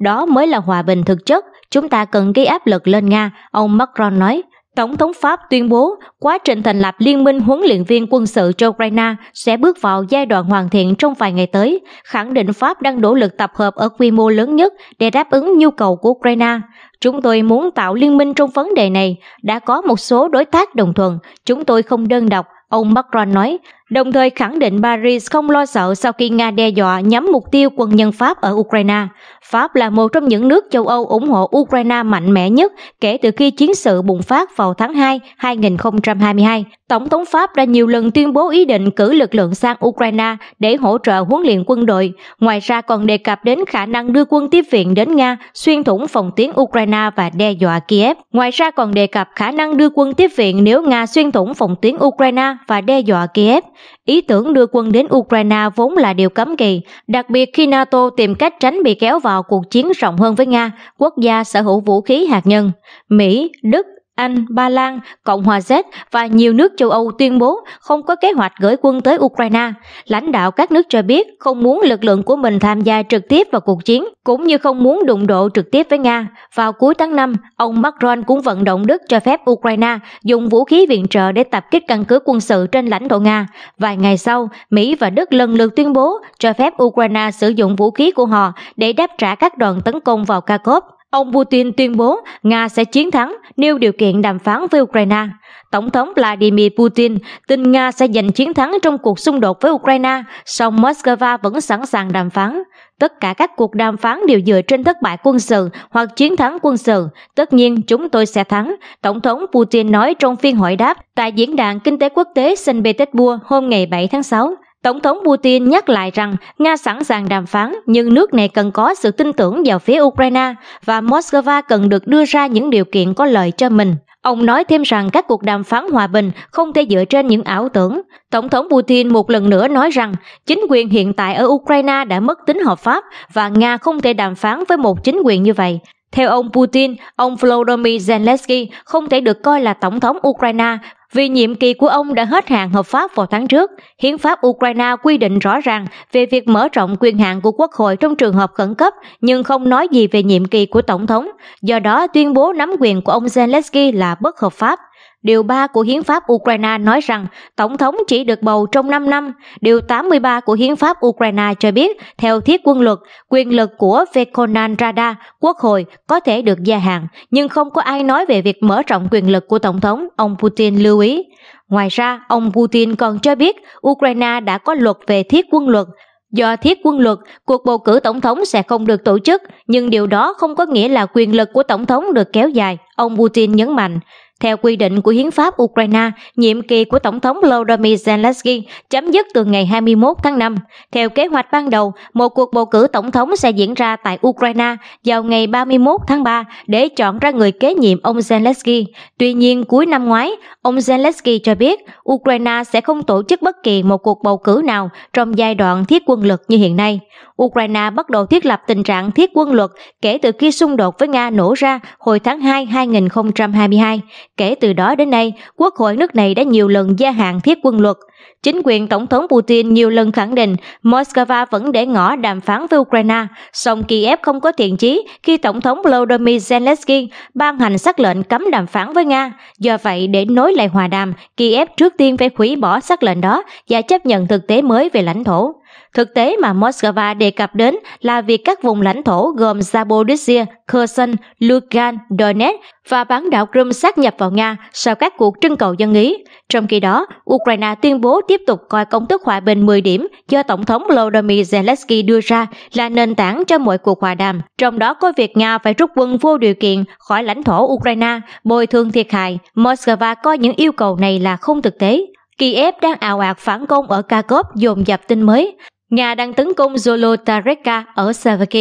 Đó mới là hòa bình thực chất, chúng ta cần gây áp lực lên Nga, ông Macron nói. Tổng thống Pháp tuyên bố quá trình thành lập Liên minh huấn luyện viên quân sự cho Ukraine sẽ bước vào giai đoạn hoàn thiện trong vài ngày tới, khẳng định Pháp đang nỗ lực tập hợp ở quy mô lớn nhất để đáp ứng nhu cầu của Ukraine. Chúng tôi muốn tạo liên minh trong vấn đề này, đã có một số đối tác đồng thuận, chúng tôi không đơn độc, ông Macron nói, đồng thời khẳng định Paris không lo sợ sau khi Nga đe dọa nhắm mục tiêu quân nhân Pháp ở Ukraine. Pháp là một trong những nước châu Âu ủng hộ Ukraine mạnh mẽ nhất kể từ khi chiến sự bùng phát vào tháng 2 2022. Tổng thống Pháp đã nhiều lần tuyên bố ý định cử lực lượng sang Ukraine để hỗ trợ huấn luyện quân đội. Ngoài ra còn đề cập đến khả năng đưa quân tiếp viện đến Nga, xuyên thủng phòng tuyến Ukraine và đe dọa Kiev. Ngoài ra còn đề cập khả năng đưa quân tiếp viện nếu Nga xuyên thủng phòng tuyến Ukraine và đe dọa Kiev. Ý tưởng đưa quân đến Ukraine vốn là điều cấm kỵ, đặc biệt khi NATO tìm cách tránh bị kéo vào cuộc chiến rộng hơn với Nga, quốc gia sở hữu vũ khí hạt nhân. Mỹ, Đức, anh, Ba Lan, Cộng hòa Séc và nhiều nước châu Âu tuyên bố không có kế hoạch gửi quân tới Ukraine. Lãnh đạo các nước cho biết không muốn lực lượng của mình tham gia trực tiếp vào cuộc chiến, cũng như không muốn đụng độ trực tiếp với Nga. Vào cuối tháng 5, ông Macron cũng vận động Đức cho phép Ukraine dùng vũ khí viện trợ để tập kích căn cứ quân sự trên lãnh thổ Nga. Vài ngày sau, Mỹ và Đức lần lượt tuyên bố cho phép Ukraine sử dụng vũ khí của họ để đáp trả các đoàn tấn công vào Kharkov. Ông Putin tuyên bố Nga sẽ chiến thắng, nêu điều kiện đàm phán với Ukraine. Tổng thống Vladimir Putin tin Nga sẽ giành chiến thắng trong cuộc xung đột với Ukraine, song Moscow vẫn sẵn sàng đàm phán. Tất cả các cuộc đàm phán đều dựa trên thất bại quân sự hoặc chiến thắng quân sự. Tất nhiên, chúng tôi sẽ thắng, Tổng thống Putin nói trong phiên hội đáp tại Diễn đàn Kinh tế Quốc tế St. Petersburg hôm ngày 7 tháng 6. Tổng thống Putin nhắc lại rằng Nga sẵn sàng đàm phán nhưng nước này cần có sự tin tưởng vào phía Ukraine và Moscow cần được đưa ra những điều kiện có lợi cho mình. Ông nói thêm rằng các cuộc đàm phán hòa bình không thể dựa trên những ảo tưởng. Tổng thống Putin một lần nữa nói rằng chính quyền hiện tại ở Ukraine đã mất tính hợp pháp và Nga không thể đàm phán với một chính quyền như vậy. Theo ông Putin, ông Volodymyr Zelensky không thể được coi là tổng thống Ukraine vì nhiệm kỳ của ông đã hết hạn hợp pháp vào tháng trước, hiến pháp Ukraine quy định rõ ràng về việc mở rộng quyền hạn của quốc hội trong trường hợp khẩn cấp nhưng không nói gì về nhiệm kỳ của tổng thống, do đó tuyên bố nắm quyền của ông Zelensky là bất hợp pháp. Điều 3 của Hiến pháp Ukraine nói rằng Tổng thống chỉ được bầu trong 5 năm. Điều 83 của Hiến pháp Ukraine cho biết, theo thiết quân luật, quyền lực của vekonan Rada, quốc hội, có thể được gia hạn, nhưng không có ai nói về việc mở rộng quyền lực của Tổng thống, ông Putin lưu ý. Ngoài ra, ông Putin còn cho biết Ukraine đã có luật về thiết quân luật, Do thiết quân luật, cuộc bầu cử tổng thống sẽ không được tổ chức, nhưng điều đó không có nghĩa là quyền lực của tổng thống được kéo dài, ông Putin nhấn mạnh. Theo quy định của Hiến pháp Ukraine, nhiệm kỳ của Tổng thống Volodymyr Zelensky chấm dứt từ ngày 21 tháng 5. Theo kế hoạch ban đầu, một cuộc bầu cử tổng thống sẽ diễn ra tại Ukraine vào ngày 31 tháng 3 để chọn ra người kế nhiệm ông Zelensky. Tuy nhiên, cuối năm ngoái, ông Zelensky cho biết Ukraine sẽ không tổ chức bất kỳ một cuộc bầu cử nào trong giai đoạn thiết quân lực như hiện nay. Ukraine bắt đầu thiết lập tình trạng thiết quân luật kể từ khi xung đột với Nga nổ ra hồi tháng 2 2022. Kể từ đó đến nay, Quốc hội nước này đã nhiều lần gia hạn thiết quân luật. Chính quyền Tổng thống Putin nhiều lần khẳng định Moscow vẫn để ngỏ đàm phán với Ukraine, song Kiev không có thiện chí khi Tổng thống Volodymyr Zelensky ban hành sắc lệnh cấm đàm phán với Nga. Do vậy, để nối lại hòa đàm, Kiev trước tiên phải hủy bỏ sắc lệnh đó và chấp nhận thực tế mới về lãnh thổ. Thực tế mà Moscow đề cập đến là việc các vùng lãnh thổ gồm Zaporizhia, Kherson, Lugan, Donetsk và bán đảo Crimea sát nhập vào Nga sau các cuộc trưng cầu dân Ý. Trong khi đó, Ukraine tuyên bố tiếp tục coi công thức hòa bình 10 điểm do Tổng thống Volodymyr Zelensky đưa ra là nền tảng cho mọi cuộc hòa đàm, trong đó có việc Nga phải rút quân vô điều kiện khỏi lãnh thổ Ukraine, bồi thường thiệt hại. Moscow coi những yêu cầu này là không thực tế. Kiev đang ào ạt phản công ở Kharkov dồn dập tin mới. Nga đang tấn công Zolotarekka ở Savaki.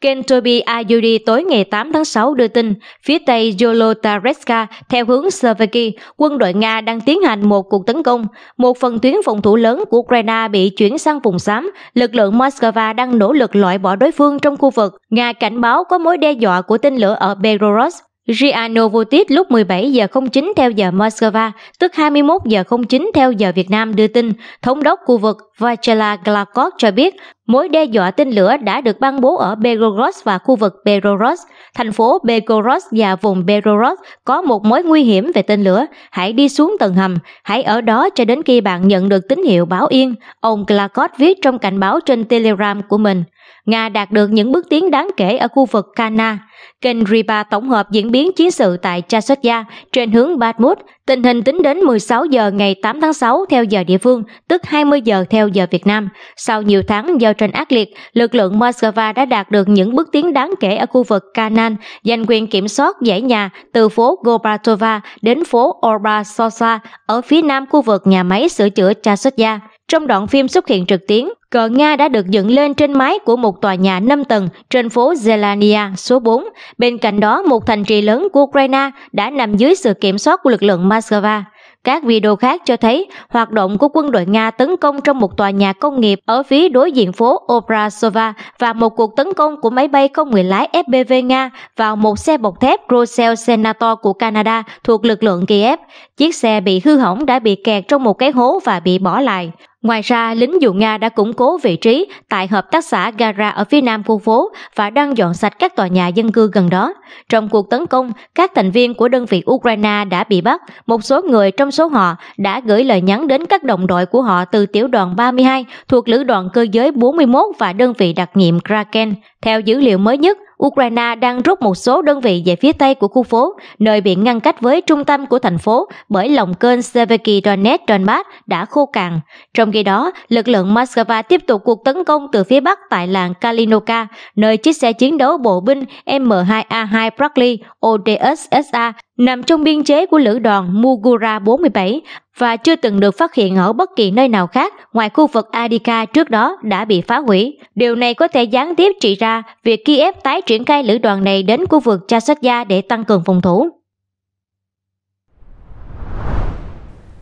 Kênh Tobi Ayudi tối ngày 8 tháng 6 đưa tin, phía tây Zolotarekka theo hướng Savaki, quân đội Nga đang tiến hành một cuộc tấn công. Một phần tuyến phòng thủ lớn của Ukraine bị chuyển sang vùng xám, lực lượng Moscow đang nỗ lực loại bỏ đối phương trong khu vực. Nga cảnh báo có mối đe dọa của tên lửa ở Belarus Riano Votit lúc 17 giờ 09 theo giờ Moscow, tức 21 giờ 09 theo giờ Việt Nam đưa tin, thống đốc khu vực Vachela Glakov cho biết mối đe dọa tên lửa đã được ban bố ở Belgorod và khu vực Belgorod. Thành phố Belgorod và vùng Belgorod có một mối nguy hiểm về tên lửa. Hãy đi xuống tầng hầm, hãy ở đó cho đến khi bạn nhận được tín hiệu báo yên, ông Glakov viết trong cảnh báo trên Telegram của mình. Nga đạt được những bước tiến đáng kể ở khu vực Kana. Kênh Riba tổng hợp diễn biến chiến sự tại Chasotya trên hướng Bakhmut. Tình hình tính đến 16 giờ ngày 8 tháng 6 theo giờ địa phương, tức 20 giờ theo giờ Việt Nam. Sau nhiều tháng giao tranh ác liệt, lực lượng Moscow đã đạt được những bước tiến đáng kể ở khu vực Kanan, giành quyền kiểm soát dãy nhà từ phố Gobratova đến phố Orba Sosa ở phía nam khu vực nhà máy sửa chữa Chasotya. Trong đoạn phim xuất hiện trực tuyến, cờ Nga đã được dựng lên trên mái của một tòa nhà 5 tầng trên phố Zelania số 4. Bên cạnh đó, một thành trì lớn của Ukraine đã nằm dưới sự kiểm soát của lực lượng Moscow. Các video khác cho thấy hoạt động của quân đội Nga tấn công trong một tòa nhà công nghiệp ở phía đối diện phố Obrasova và một cuộc tấn công của máy bay không người lái FPV Nga vào một xe bọc thép Grosel Senator của Canada thuộc lực lượng Kiev. Chiếc xe bị hư hỏng đã bị kẹt trong một cái hố và bị bỏ lại. Ngoài ra, lính dù Nga đã củng cố vị trí tại hợp tác xã Gara ở phía nam khu phố và đang dọn sạch các tòa nhà dân cư gần đó. Trong cuộc tấn công, các thành viên của đơn vị Ukraine đã bị bắt. Một số người trong số họ đã gửi lời nhắn đến các đồng đội của họ từ tiểu đoàn 32 thuộc lữ đoàn cơ giới 41 và đơn vị đặc nhiệm Kraken. Theo dữ liệu mới nhất, Ukraine đang rút một số đơn vị về phía tây của khu phố, nơi bị ngăn cách với trung tâm của thành phố bởi lòng kênh Seveky Donetsk Donbass đã khô cạn. Trong khi đó, lực lượng Moscow tiếp tục cuộc tấn công từ phía bắc tại làng Kalinoka, nơi chiếc xe chiến đấu bộ binh M2A2 Bradley ODSSA nằm trong biên chế của lữ đoàn Mugura 47 và chưa từng được phát hiện ở bất kỳ nơi nào khác ngoài khu vực Adika trước đó đã bị phá hủy. Điều này có thể gián tiếp trị ra việc Kiev tái triển khai lữ đoàn này đến khu vực Chasakya để tăng cường phòng thủ.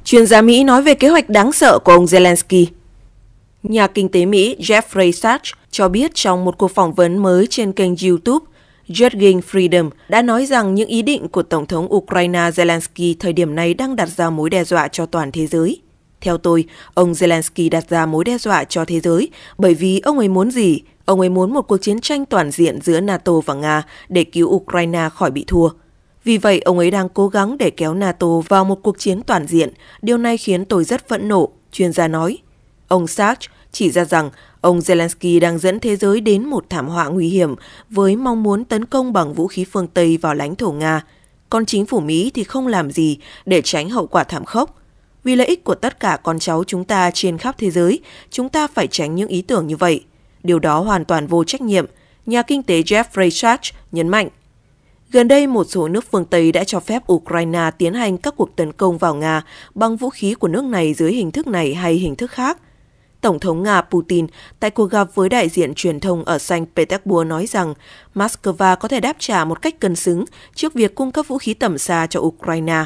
Chuyên gia Mỹ nói về kế hoạch đáng sợ của ông Zelensky. Nhà kinh tế Mỹ Jeffrey Sachs cho biết trong một cuộc phỏng vấn mới trên kênh YouTube – Jürgen Freedom, đã nói rằng những ý định của Tổng thống Ukraine Zelensky thời điểm này đang đặt ra mối đe dọa cho toàn thế giới. Theo tôi, ông Zelensky đặt ra mối đe dọa cho thế giới bởi vì ông ấy muốn gì? Ông ấy muốn một cuộc chiến tranh toàn diện giữa NATO và Nga để cứu Ukraine khỏi bị thua. Vì vậy, ông ấy đang cố gắng để kéo NATO vào một cuộc chiến toàn diện. Điều này khiến tôi rất phẫn nộ, chuyên gia nói. Ông Sarge chỉ ra rằng Ông Zelensky đang dẫn thế giới đến một thảm họa nguy hiểm với mong muốn tấn công bằng vũ khí phương Tây vào lãnh thổ Nga. Còn chính phủ Mỹ thì không làm gì để tránh hậu quả thảm khốc. Vì lợi ích của tất cả con cháu chúng ta trên khắp thế giới, chúng ta phải tránh những ý tưởng như vậy. Điều đó hoàn toàn vô trách nhiệm, nhà kinh tế Jeffrey Sachs nhấn mạnh. Gần đây, một số nước phương Tây đã cho phép Ukraine tiến hành các cuộc tấn công vào Nga bằng vũ khí của nước này dưới hình thức này hay hình thức khác. Tổng thống Nga Putin tại cuộc gặp với đại diện truyền thông ở Saint Petersburg nói rằng Moscow có thể đáp trả một cách cân xứng trước việc cung cấp vũ khí tầm xa cho Ukraine.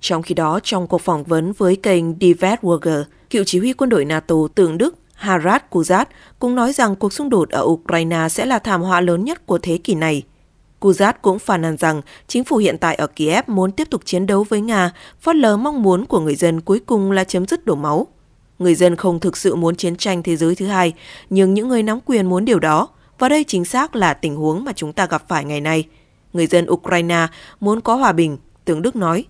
Trong khi đó, trong cuộc phỏng vấn với kênh Die Weltwoger, cựu chỉ huy quân đội NATO tượng Đức Harald Kuzat cũng nói rằng cuộc xung đột ở Ukraine sẽ là thảm họa lớn nhất của thế kỷ này. Kuzat cũng phàn nàn rằng chính phủ hiện tại ở Kiev muốn tiếp tục chiến đấu với Nga, phớt lờ mong muốn của người dân cuối cùng là chấm dứt đổ máu. Người dân không thực sự muốn chiến tranh thế giới thứ hai, nhưng những người nắm quyền muốn điều đó. Và đây chính xác là tình huống mà chúng ta gặp phải ngày nay. Người dân Ukraine muốn có hòa bình, tướng Đức nói.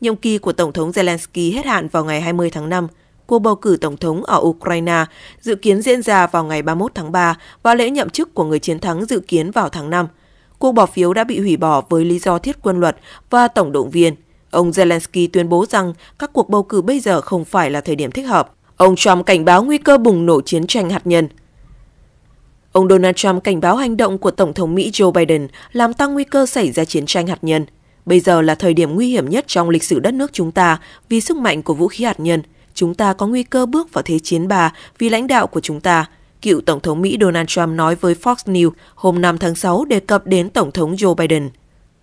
Nhiệm kỳ của Tổng thống Zelensky hết hạn vào ngày 20 tháng 5. Cuộc bầu cử Tổng thống ở Ukraine dự kiến diễn ra vào ngày 31 tháng 3 và lễ nhậm chức của người chiến thắng dự kiến vào tháng 5. Cuộc bỏ phiếu đã bị hủy bỏ với lý do thiết quân luật và tổng động viên. Ông Zelensky tuyên bố rằng các cuộc bầu cử bây giờ không phải là thời điểm thích hợp. Ông Trump cảnh báo nguy cơ bùng nổ chiến tranh hạt nhân. Ông Donald Trump cảnh báo hành động của Tổng thống Mỹ Joe Biden làm tăng nguy cơ xảy ra chiến tranh hạt nhân. Bây giờ là thời điểm nguy hiểm nhất trong lịch sử đất nước chúng ta vì sức mạnh của vũ khí hạt nhân. Chúng ta có nguy cơ bước vào thế chiến bà vì lãnh đạo của chúng ta, cựu Tổng thống Mỹ Donald Trump nói với Fox News hôm 5 tháng 6 đề cập đến Tổng thống Joe Biden.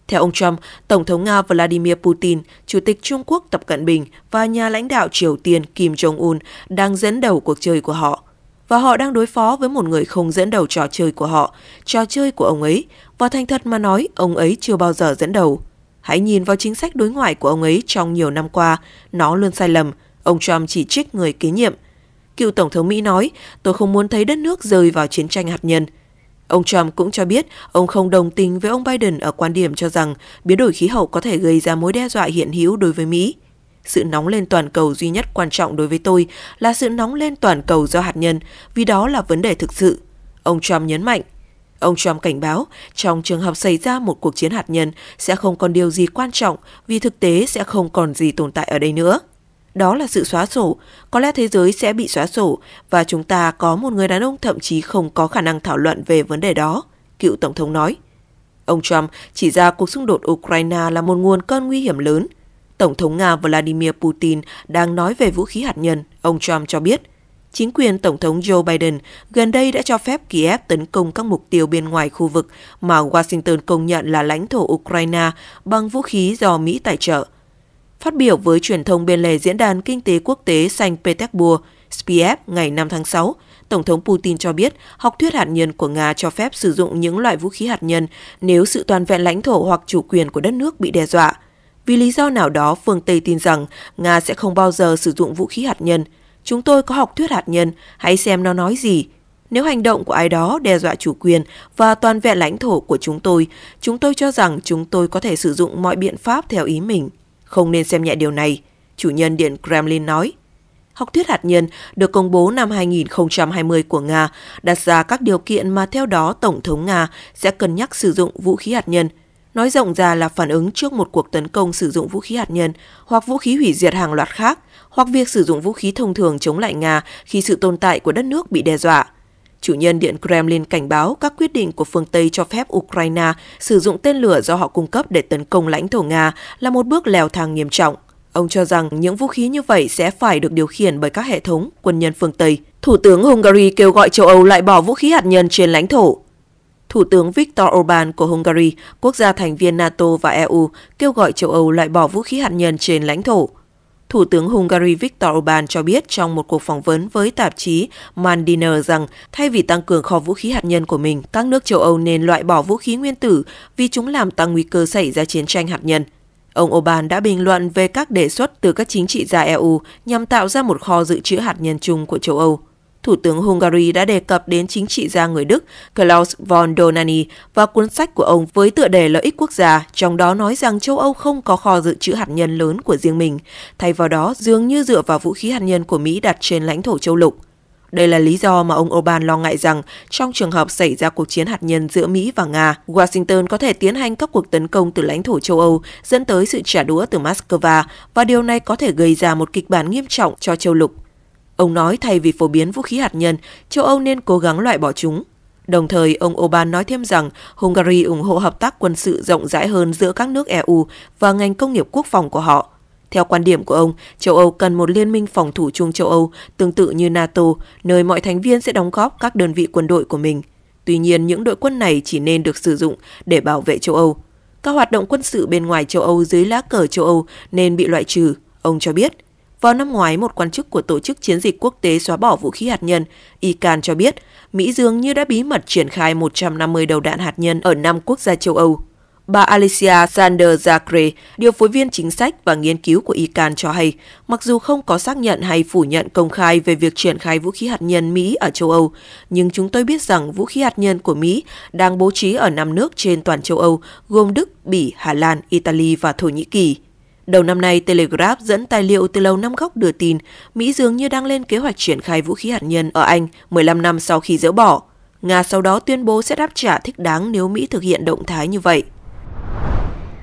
Theo ông Trump, Tổng thống Nga Vladimir Putin, Chủ tịch Trung Quốc Tập Cận Bình và nhà lãnh đạo Triều Tiên Kim Jong-un đang dẫn đầu cuộc chơi của họ. Và họ đang đối phó với một người không dẫn đầu trò chơi của họ, trò chơi của ông ấy, và thành thật mà nói, ông ấy chưa bao giờ dẫn đầu. Hãy nhìn vào chính sách đối ngoại của ông ấy trong nhiều năm qua, nó luôn sai lầm. Ông Trump chỉ trích người kế nhiệm. Cựu Tổng thống Mỹ nói, tôi không muốn thấy đất nước rơi vào chiến tranh hạt nhân – Ông Trump cũng cho biết ông không đồng tình với ông Biden ở quan điểm cho rằng biến đổi khí hậu có thể gây ra mối đe dọa hiện hữu đối với Mỹ. Sự nóng lên toàn cầu duy nhất quan trọng đối với tôi là sự nóng lên toàn cầu do hạt nhân, vì đó là vấn đề thực sự. Ông Trump nhấn mạnh. Ông Trump cảnh báo, trong trường hợp xảy ra một cuộc chiến hạt nhân sẽ không còn điều gì quan trọng vì thực tế sẽ không còn gì tồn tại ở đây nữa. Đó là sự xóa sổ, có lẽ thế giới sẽ bị xóa sổ và chúng ta có một người đàn ông thậm chí không có khả năng thảo luận về vấn đề đó, cựu Tổng thống nói. Ông Trump chỉ ra cuộc xung đột Ukraine là một nguồn cơn nguy hiểm lớn. Tổng thống Nga Vladimir Putin đang nói về vũ khí hạt nhân, ông Trump cho biết. Chính quyền Tổng thống Joe Biden gần đây đã cho phép Kiev tấn công các mục tiêu bên ngoài khu vực mà Washington công nhận là lãnh thổ Ukraine bằng vũ khí do Mỹ tài trợ. Phát biểu với truyền thông bên lề Diễn đàn Kinh tế Quốc tế Saint Petersburg, SPF ngày 5 tháng 6, Tổng thống Putin cho biết học thuyết hạt nhân của Nga cho phép sử dụng những loại vũ khí hạt nhân nếu sự toàn vẹn lãnh thổ hoặc chủ quyền của đất nước bị đe dọa. Vì lý do nào đó, phương Tây tin rằng Nga sẽ không bao giờ sử dụng vũ khí hạt nhân. Chúng tôi có học thuyết hạt nhân, hãy xem nó nói gì. Nếu hành động của ai đó đe dọa chủ quyền và toàn vẹn lãnh thổ của chúng tôi, chúng tôi cho rằng chúng tôi có thể sử dụng mọi biện pháp theo ý mình không nên xem nhẹ điều này, chủ nhân Điện Kremlin nói. Học thuyết hạt nhân được công bố năm 2020 của Nga đặt ra các điều kiện mà theo đó Tổng thống Nga sẽ cân nhắc sử dụng vũ khí hạt nhân. Nói rộng ra là phản ứng trước một cuộc tấn công sử dụng vũ khí hạt nhân hoặc vũ khí hủy diệt hàng loạt khác, hoặc việc sử dụng vũ khí thông thường chống lại Nga khi sự tồn tại của đất nước bị đe dọa. Chủ nhân Điện Kremlin cảnh báo các quyết định của phương Tây cho phép Ukraine sử dụng tên lửa do họ cung cấp để tấn công lãnh thổ Nga là một bước leo thang nghiêm trọng. Ông cho rằng những vũ khí như vậy sẽ phải được điều khiển bởi các hệ thống quân nhân phương Tây. Thủ tướng Hungary kêu gọi châu Âu loại bỏ vũ khí hạt nhân trên lãnh thổ. Thủ tướng Viktor Orbán của Hungary, quốc gia thành viên NATO và EU, kêu gọi châu Âu loại bỏ vũ khí hạt nhân trên lãnh thổ. Thủ tướng Hungary Viktor Orbán cho biết trong một cuộc phỏng vấn với tạp chí Mandiner rằng thay vì tăng cường kho vũ khí hạt nhân của mình, các nước châu Âu nên loại bỏ vũ khí nguyên tử vì chúng làm tăng nguy cơ xảy ra chiến tranh hạt nhân. Ông Orbán đã bình luận về các đề xuất từ các chính trị gia EU nhằm tạo ra một kho dự trữ hạt nhân chung của châu Âu. Thủ tướng Hungary đã đề cập đến chính trị gia người Đức Klaus von Donani và cuốn sách của ông với tựa đề lợi ích quốc gia, trong đó nói rằng châu Âu không có kho dự trữ hạt nhân lớn của riêng mình, thay vào đó dường như dựa vào vũ khí hạt nhân của Mỹ đặt trên lãnh thổ châu lục. Đây là lý do mà ông Orbán lo ngại rằng trong trường hợp xảy ra cuộc chiến hạt nhân giữa Mỹ và Nga, Washington có thể tiến hành các cuộc tấn công từ lãnh thổ châu Âu dẫn tới sự trả đũa từ Moscow và điều này có thể gây ra một kịch bản nghiêm trọng cho châu lục. Ông nói thay vì phổ biến vũ khí hạt nhân, châu Âu nên cố gắng loại bỏ chúng. Đồng thời, ông Orbán nói thêm rằng Hungary ủng hộ hợp tác quân sự rộng rãi hơn giữa các nước EU và ngành công nghiệp quốc phòng của họ. Theo quan điểm của ông, châu Âu cần một liên minh phòng thủ chung châu Âu tương tự như NATO, nơi mọi thành viên sẽ đóng góp các đơn vị quân đội của mình. Tuy nhiên, những đội quân này chỉ nên được sử dụng để bảo vệ châu Âu. Các hoạt động quân sự bên ngoài châu Âu dưới lá cờ châu Âu nên bị loại trừ, ông cho biết. Vào năm ngoái, một quan chức của Tổ chức Chiến dịch Quốc tế xóa bỏ vũ khí hạt nhân, ICAN cho biết, Mỹ dường như đã bí mật triển khai 150 đầu đạn hạt nhân ở năm quốc gia châu Âu. Bà Alicia Sander Zagre, điều phối viên chính sách và nghiên cứu của ICAN cho hay, mặc dù không có xác nhận hay phủ nhận công khai về việc triển khai vũ khí hạt nhân Mỹ ở châu Âu, nhưng chúng tôi biết rằng vũ khí hạt nhân của Mỹ đang bố trí ở năm nước trên toàn châu Âu, gồm Đức, Bỉ, Hà Lan, Italy và Thổ Nhĩ Kỳ. Đầu năm nay, Telegraph dẫn tài liệu từ Lầu Năm Góc đưa tin Mỹ dường như đang lên kế hoạch triển khai vũ khí hạt nhân ở Anh 15 năm sau khi dỡ bỏ. Nga sau đó tuyên bố sẽ đáp trả thích đáng nếu Mỹ thực hiện động thái như vậy.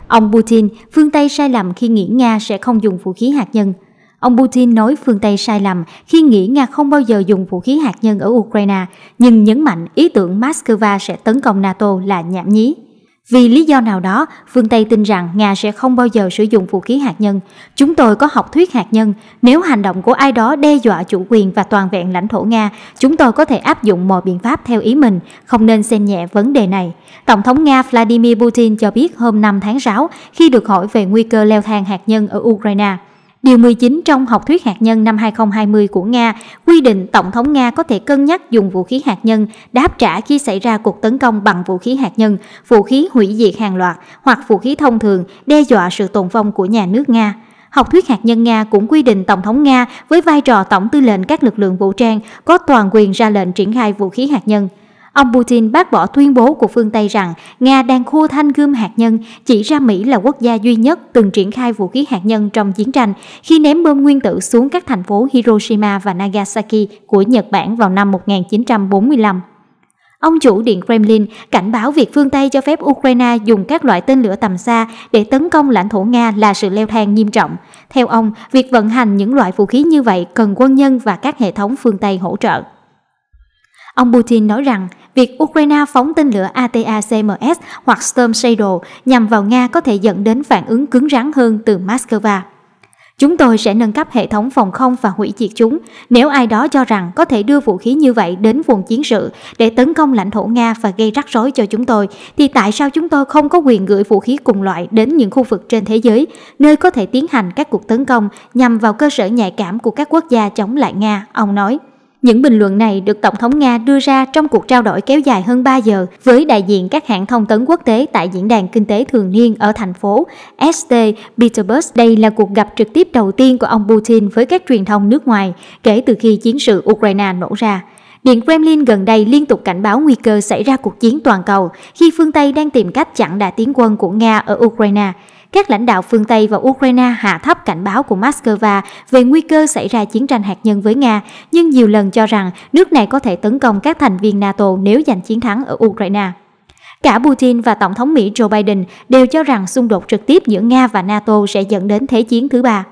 Ông Putin, phương Tây sai lầm khi nghĩ Nga sẽ không dùng vũ khí hạt nhân. Ông Putin nói phương Tây sai lầm khi nghĩ Nga không bao giờ dùng vũ khí hạt nhân ở Ukraine, nhưng nhấn mạnh ý tưởng Moscow sẽ tấn công NATO là nhảm nhí. Vì lý do nào đó, phương Tây tin rằng Nga sẽ không bao giờ sử dụng vũ khí hạt nhân. Chúng tôi có học thuyết hạt nhân, nếu hành động của ai đó đe dọa chủ quyền và toàn vẹn lãnh thổ Nga, chúng tôi có thể áp dụng mọi biện pháp theo ý mình, không nên xem nhẹ vấn đề này. Tổng thống Nga Vladimir Putin cho biết hôm 5 tháng 6 khi được hỏi về nguy cơ leo thang hạt nhân ở Ukraine. Điều 19 trong học thuyết hạt nhân năm 2020 của Nga quy định Tổng thống Nga có thể cân nhắc dùng vũ khí hạt nhân đáp trả khi xảy ra cuộc tấn công bằng vũ khí hạt nhân, vũ khí hủy diệt hàng loạt hoặc vũ khí thông thường đe dọa sự tồn vong của nhà nước Nga. Học thuyết hạt nhân Nga cũng quy định Tổng thống Nga với vai trò Tổng tư lệnh các lực lượng vũ trang có toàn quyền ra lệnh triển khai vũ khí hạt nhân – Ông Putin bác bỏ tuyên bố của phương Tây rằng Nga đang khô thanh gươm hạt nhân, chỉ ra Mỹ là quốc gia duy nhất từng triển khai vũ khí hạt nhân trong chiến tranh khi ném bom nguyên tử xuống các thành phố Hiroshima và Nagasaki của Nhật Bản vào năm 1945. Ông chủ Điện Kremlin cảnh báo việc phương Tây cho phép Ukraine dùng các loại tên lửa tầm xa để tấn công lãnh thổ Nga là sự leo thang nghiêm trọng. Theo ông, việc vận hành những loại vũ khí như vậy cần quân nhân và các hệ thống phương Tây hỗ trợ. Ông Putin nói rằng Việc Ukraine phóng tên lửa ATACMS hoặc Storm Shadow nhằm vào Nga có thể dẫn đến phản ứng cứng rắn hơn từ Moscow. Chúng tôi sẽ nâng cấp hệ thống phòng không và hủy diệt chúng nếu ai đó cho rằng có thể đưa vũ khí như vậy đến vùng chiến sự để tấn công lãnh thổ Nga và gây rắc rối cho chúng tôi thì tại sao chúng tôi không có quyền gửi vũ khí cùng loại đến những khu vực trên thế giới nơi có thể tiến hành các cuộc tấn công nhằm vào cơ sở nhạy cảm của các quốc gia chống lại Nga, ông nói. Những bình luận này được Tổng thống Nga đưa ra trong cuộc trao đổi kéo dài hơn 3 giờ với đại diện các hãng thông tấn quốc tế tại Diễn đàn Kinh tế Thường niên ở thành phố St. Petersburg. Đây là cuộc gặp trực tiếp đầu tiên của ông Putin với các truyền thông nước ngoài kể từ khi chiến sự Ukraine nổ ra. Điện Kremlin gần đây liên tục cảnh báo nguy cơ xảy ra cuộc chiến toàn cầu khi phương Tây đang tìm cách chặn đà tiến quân của Nga ở Ukraine các lãnh đạo phương Tây và Ukraine hạ thấp cảnh báo của Moscow về nguy cơ xảy ra chiến tranh hạt nhân với Nga, nhưng nhiều lần cho rằng nước này có thể tấn công các thành viên NATO nếu giành chiến thắng ở Ukraine. Cả Putin và Tổng thống Mỹ Joe Biden đều cho rằng xung đột trực tiếp giữa Nga và NATO sẽ dẫn đến Thế chiến thứ ba.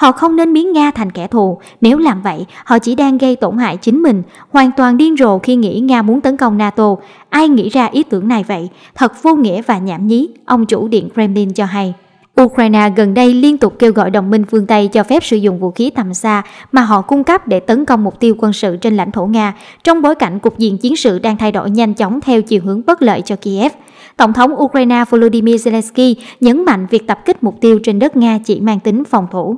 Họ không nên biến Nga thành kẻ thù, nếu làm vậy họ chỉ đang gây tổn hại chính mình, hoàn toàn điên rồ khi nghĩ Nga muốn tấn công NATO. Ai nghĩ ra ý tưởng này vậy? Thật vô nghĩa và nhảm nhí, ông chủ Điện Kremlin cho hay. Ukraine gần đây liên tục kêu gọi đồng minh phương Tây cho phép sử dụng vũ khí tầm xa mà họ cung cấp để tấn công mục tiêu quân sự trên lãnh thổ Nga trong bối cảnh cục diện chiến sự đang thay đổi nhanh chóng theo chiều hướng bất lợi cho Kiev. Tổng thống Ukraine Volodymyr Zelensky nhấn mạnh việc tập kích mục tiêu trên đất Nga chỉ mang tính phòng thủ.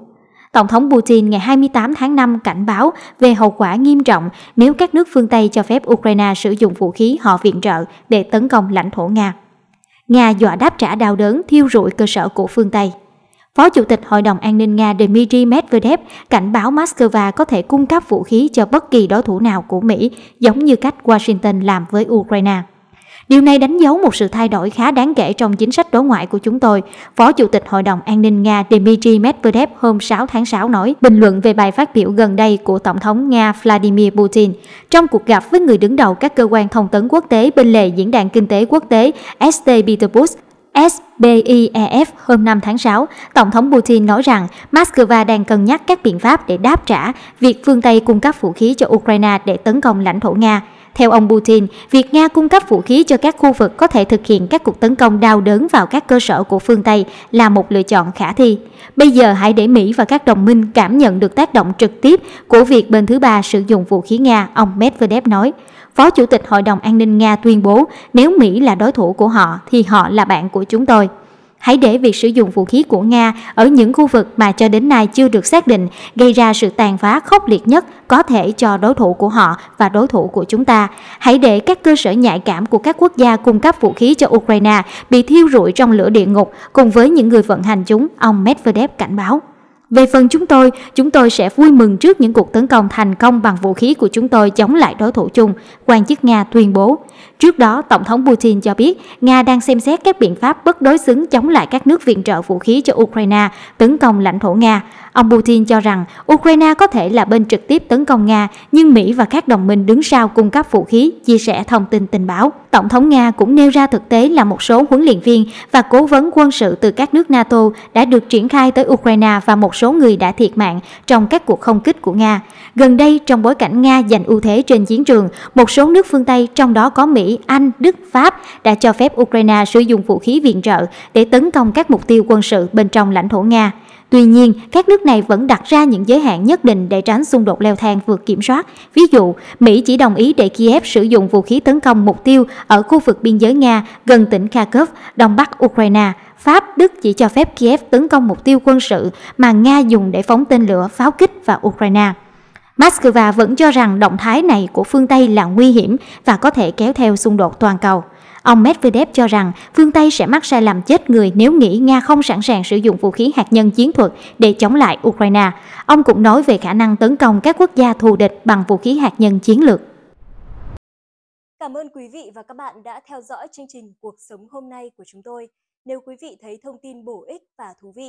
Tổng thống Putin ngày 28 tháng 5 cảnh báo về hậu quả nghiêm trọng nếu các nước phương Tây cho phép Ukraine sử dụng vũ khí họ viện trợ để tấn công lãnh thổ Nga. Nga dọa đáp trả đau đớn thiêu rụi cơ sở của phương Tây. Phó Chủ tịch Hội đồng An ninh Nga Dmitry Medvedev cảnh báo Moscow có thể cung cấp vũ khí cho bất kỳ đối thủ nào của Mỹ, giống như cách Washington làm với Ukraine. Điều này đánh dấu một sự thay đổi khá đáng kể trong chính sách đối ngoại của chúng tôi. Phó Chủ tịch Hội đồng An ninh Nga Dmitry Medvedev hôm 6 tháng 6 nói bình luận về bài phát biểu gần đây của Tổng thống Nga Vladimir Putin trong cuộc gặp với người đứng đầu các cơ quan thông tấn quốc tế bên lề Diễn đàn Kinh tế Quốc tế ST Petersburg SBIEF e hôm 5 tháng 6, Tổng thống Putin nói rằng Moscow đang cân nhắc các biện pháp để đáp trả việc phương Tây cung cấp vũ khí cho Ukraine để tấn công lãnh thổ Nga. Theo ông Putin, việc Nga cung cấp vũ khí cho các khu vực có thể thực hiện các cuộc tấn công đau đớn vào các cơ sở của phương Tây là một lựa chọn khả thi. Bây giờ hãy để Mỹ và các đồng minh cảm nhận được tác động trực tiếp của việc bên thứ ba sử dụng vũ khí Nga, ông Medvedev nói. Phó Chủ tịch Hội đồng An ninh Nga tuyên bố nếu Mỹ là đối thủ của họ thì họ là bạn của chúng tôi hãy để việc sử dụng vũ khí của Nga ở những khu vực mà cho đến nay chưa được xác định gây ra sự tàn phá khốc liệt nhất có thể cho đối thủ của họ và đối thủ của chúng ta. Hãy để các cơ sở nhạy cảm của các quốc gia cung cấp vũ khí cho Ukraine bị thiêu rụi trong lửa địa ngục cùng với những người vận hành chúng, ông Medvedev cảnh báo. Về phần chúng tôi, chúng tôi sẽ vui mừng trước những cuộc tấn công thành công bằng vũ khí của chúng tôi chống lại đối thủ chung, quan chức Nga tuyên bố. Trước đó, Tổng thống Putin cho biết Nga đang xem xét các biện pháp bất đối xứng chống lại các nước viện trợ vũ khí cho Ukraine tấn công lãnh thổ Nga. Ông Putin cho rằng Ukraine có thể là bên trực tiếp tấn công Nga, nhưng Mỹ và các đồng minh đứng sau cung cấp vũ khí, chia sẻ thông tin tình báo. Tổng thống Nga cũng nêu ra thực tế là một số huấn luyện viên và cố vấn quân sự từ các nước NATO đã được triển khai tới Ukraine và một số người đã thiệt mạng trong các cuộc không kích của Nga. Gần đây, trong bối cảnh Nga giành ưu thế trên chiến trường, một số nước phương Tây trong đó có Mỹ anh, Đức, Pháp đã cho phép Ukraine sử dụng vũ khí viện trợ để tấn công các mục tiêu quân sự bên trong lãnh thổ Nga. Tuy nhiên, các nước này vẫn đặt ra những giới hạn nhất định để tránh xung đột leo thang vượt kiểm soát. Ví dụ, Mỹ chỉ đồng ý để Kiev sử dụng vũ khí tấn công mục tiêu ở khu vực biên giới Nga gần tỉnh Kharkov, đông bắc Ukraine. Pháp, Đức chỉ cho phép Kiev tấn công mục tiêu quân sự mà Nga dùng để phóng tên lửa, pháo kích vào Ukraine. Moscow vẫn cho rằng động thái này của phương Tây là nguy hiểm và có thể kéo theo xung đột toàn cầu. Ông Medvedev cho rằng phương Tây sẽ mắc sai lầm chết người nếu nghĩ Nga không sẵn sàng sử dụng vũ khí hạt nhân chiến thuật để chống lại Ukraine. Ông cũng nói về khả năng tấn công các quốc gia thù địch bằng vũ khí hạt nhân chiến lược. Cảm ơn quý vị và các bạn đã theo dõi chương trình Cuộc sống hôm nay của chúng tôi. Nếu quý vị thấy thông tin bổ ích và thú vị,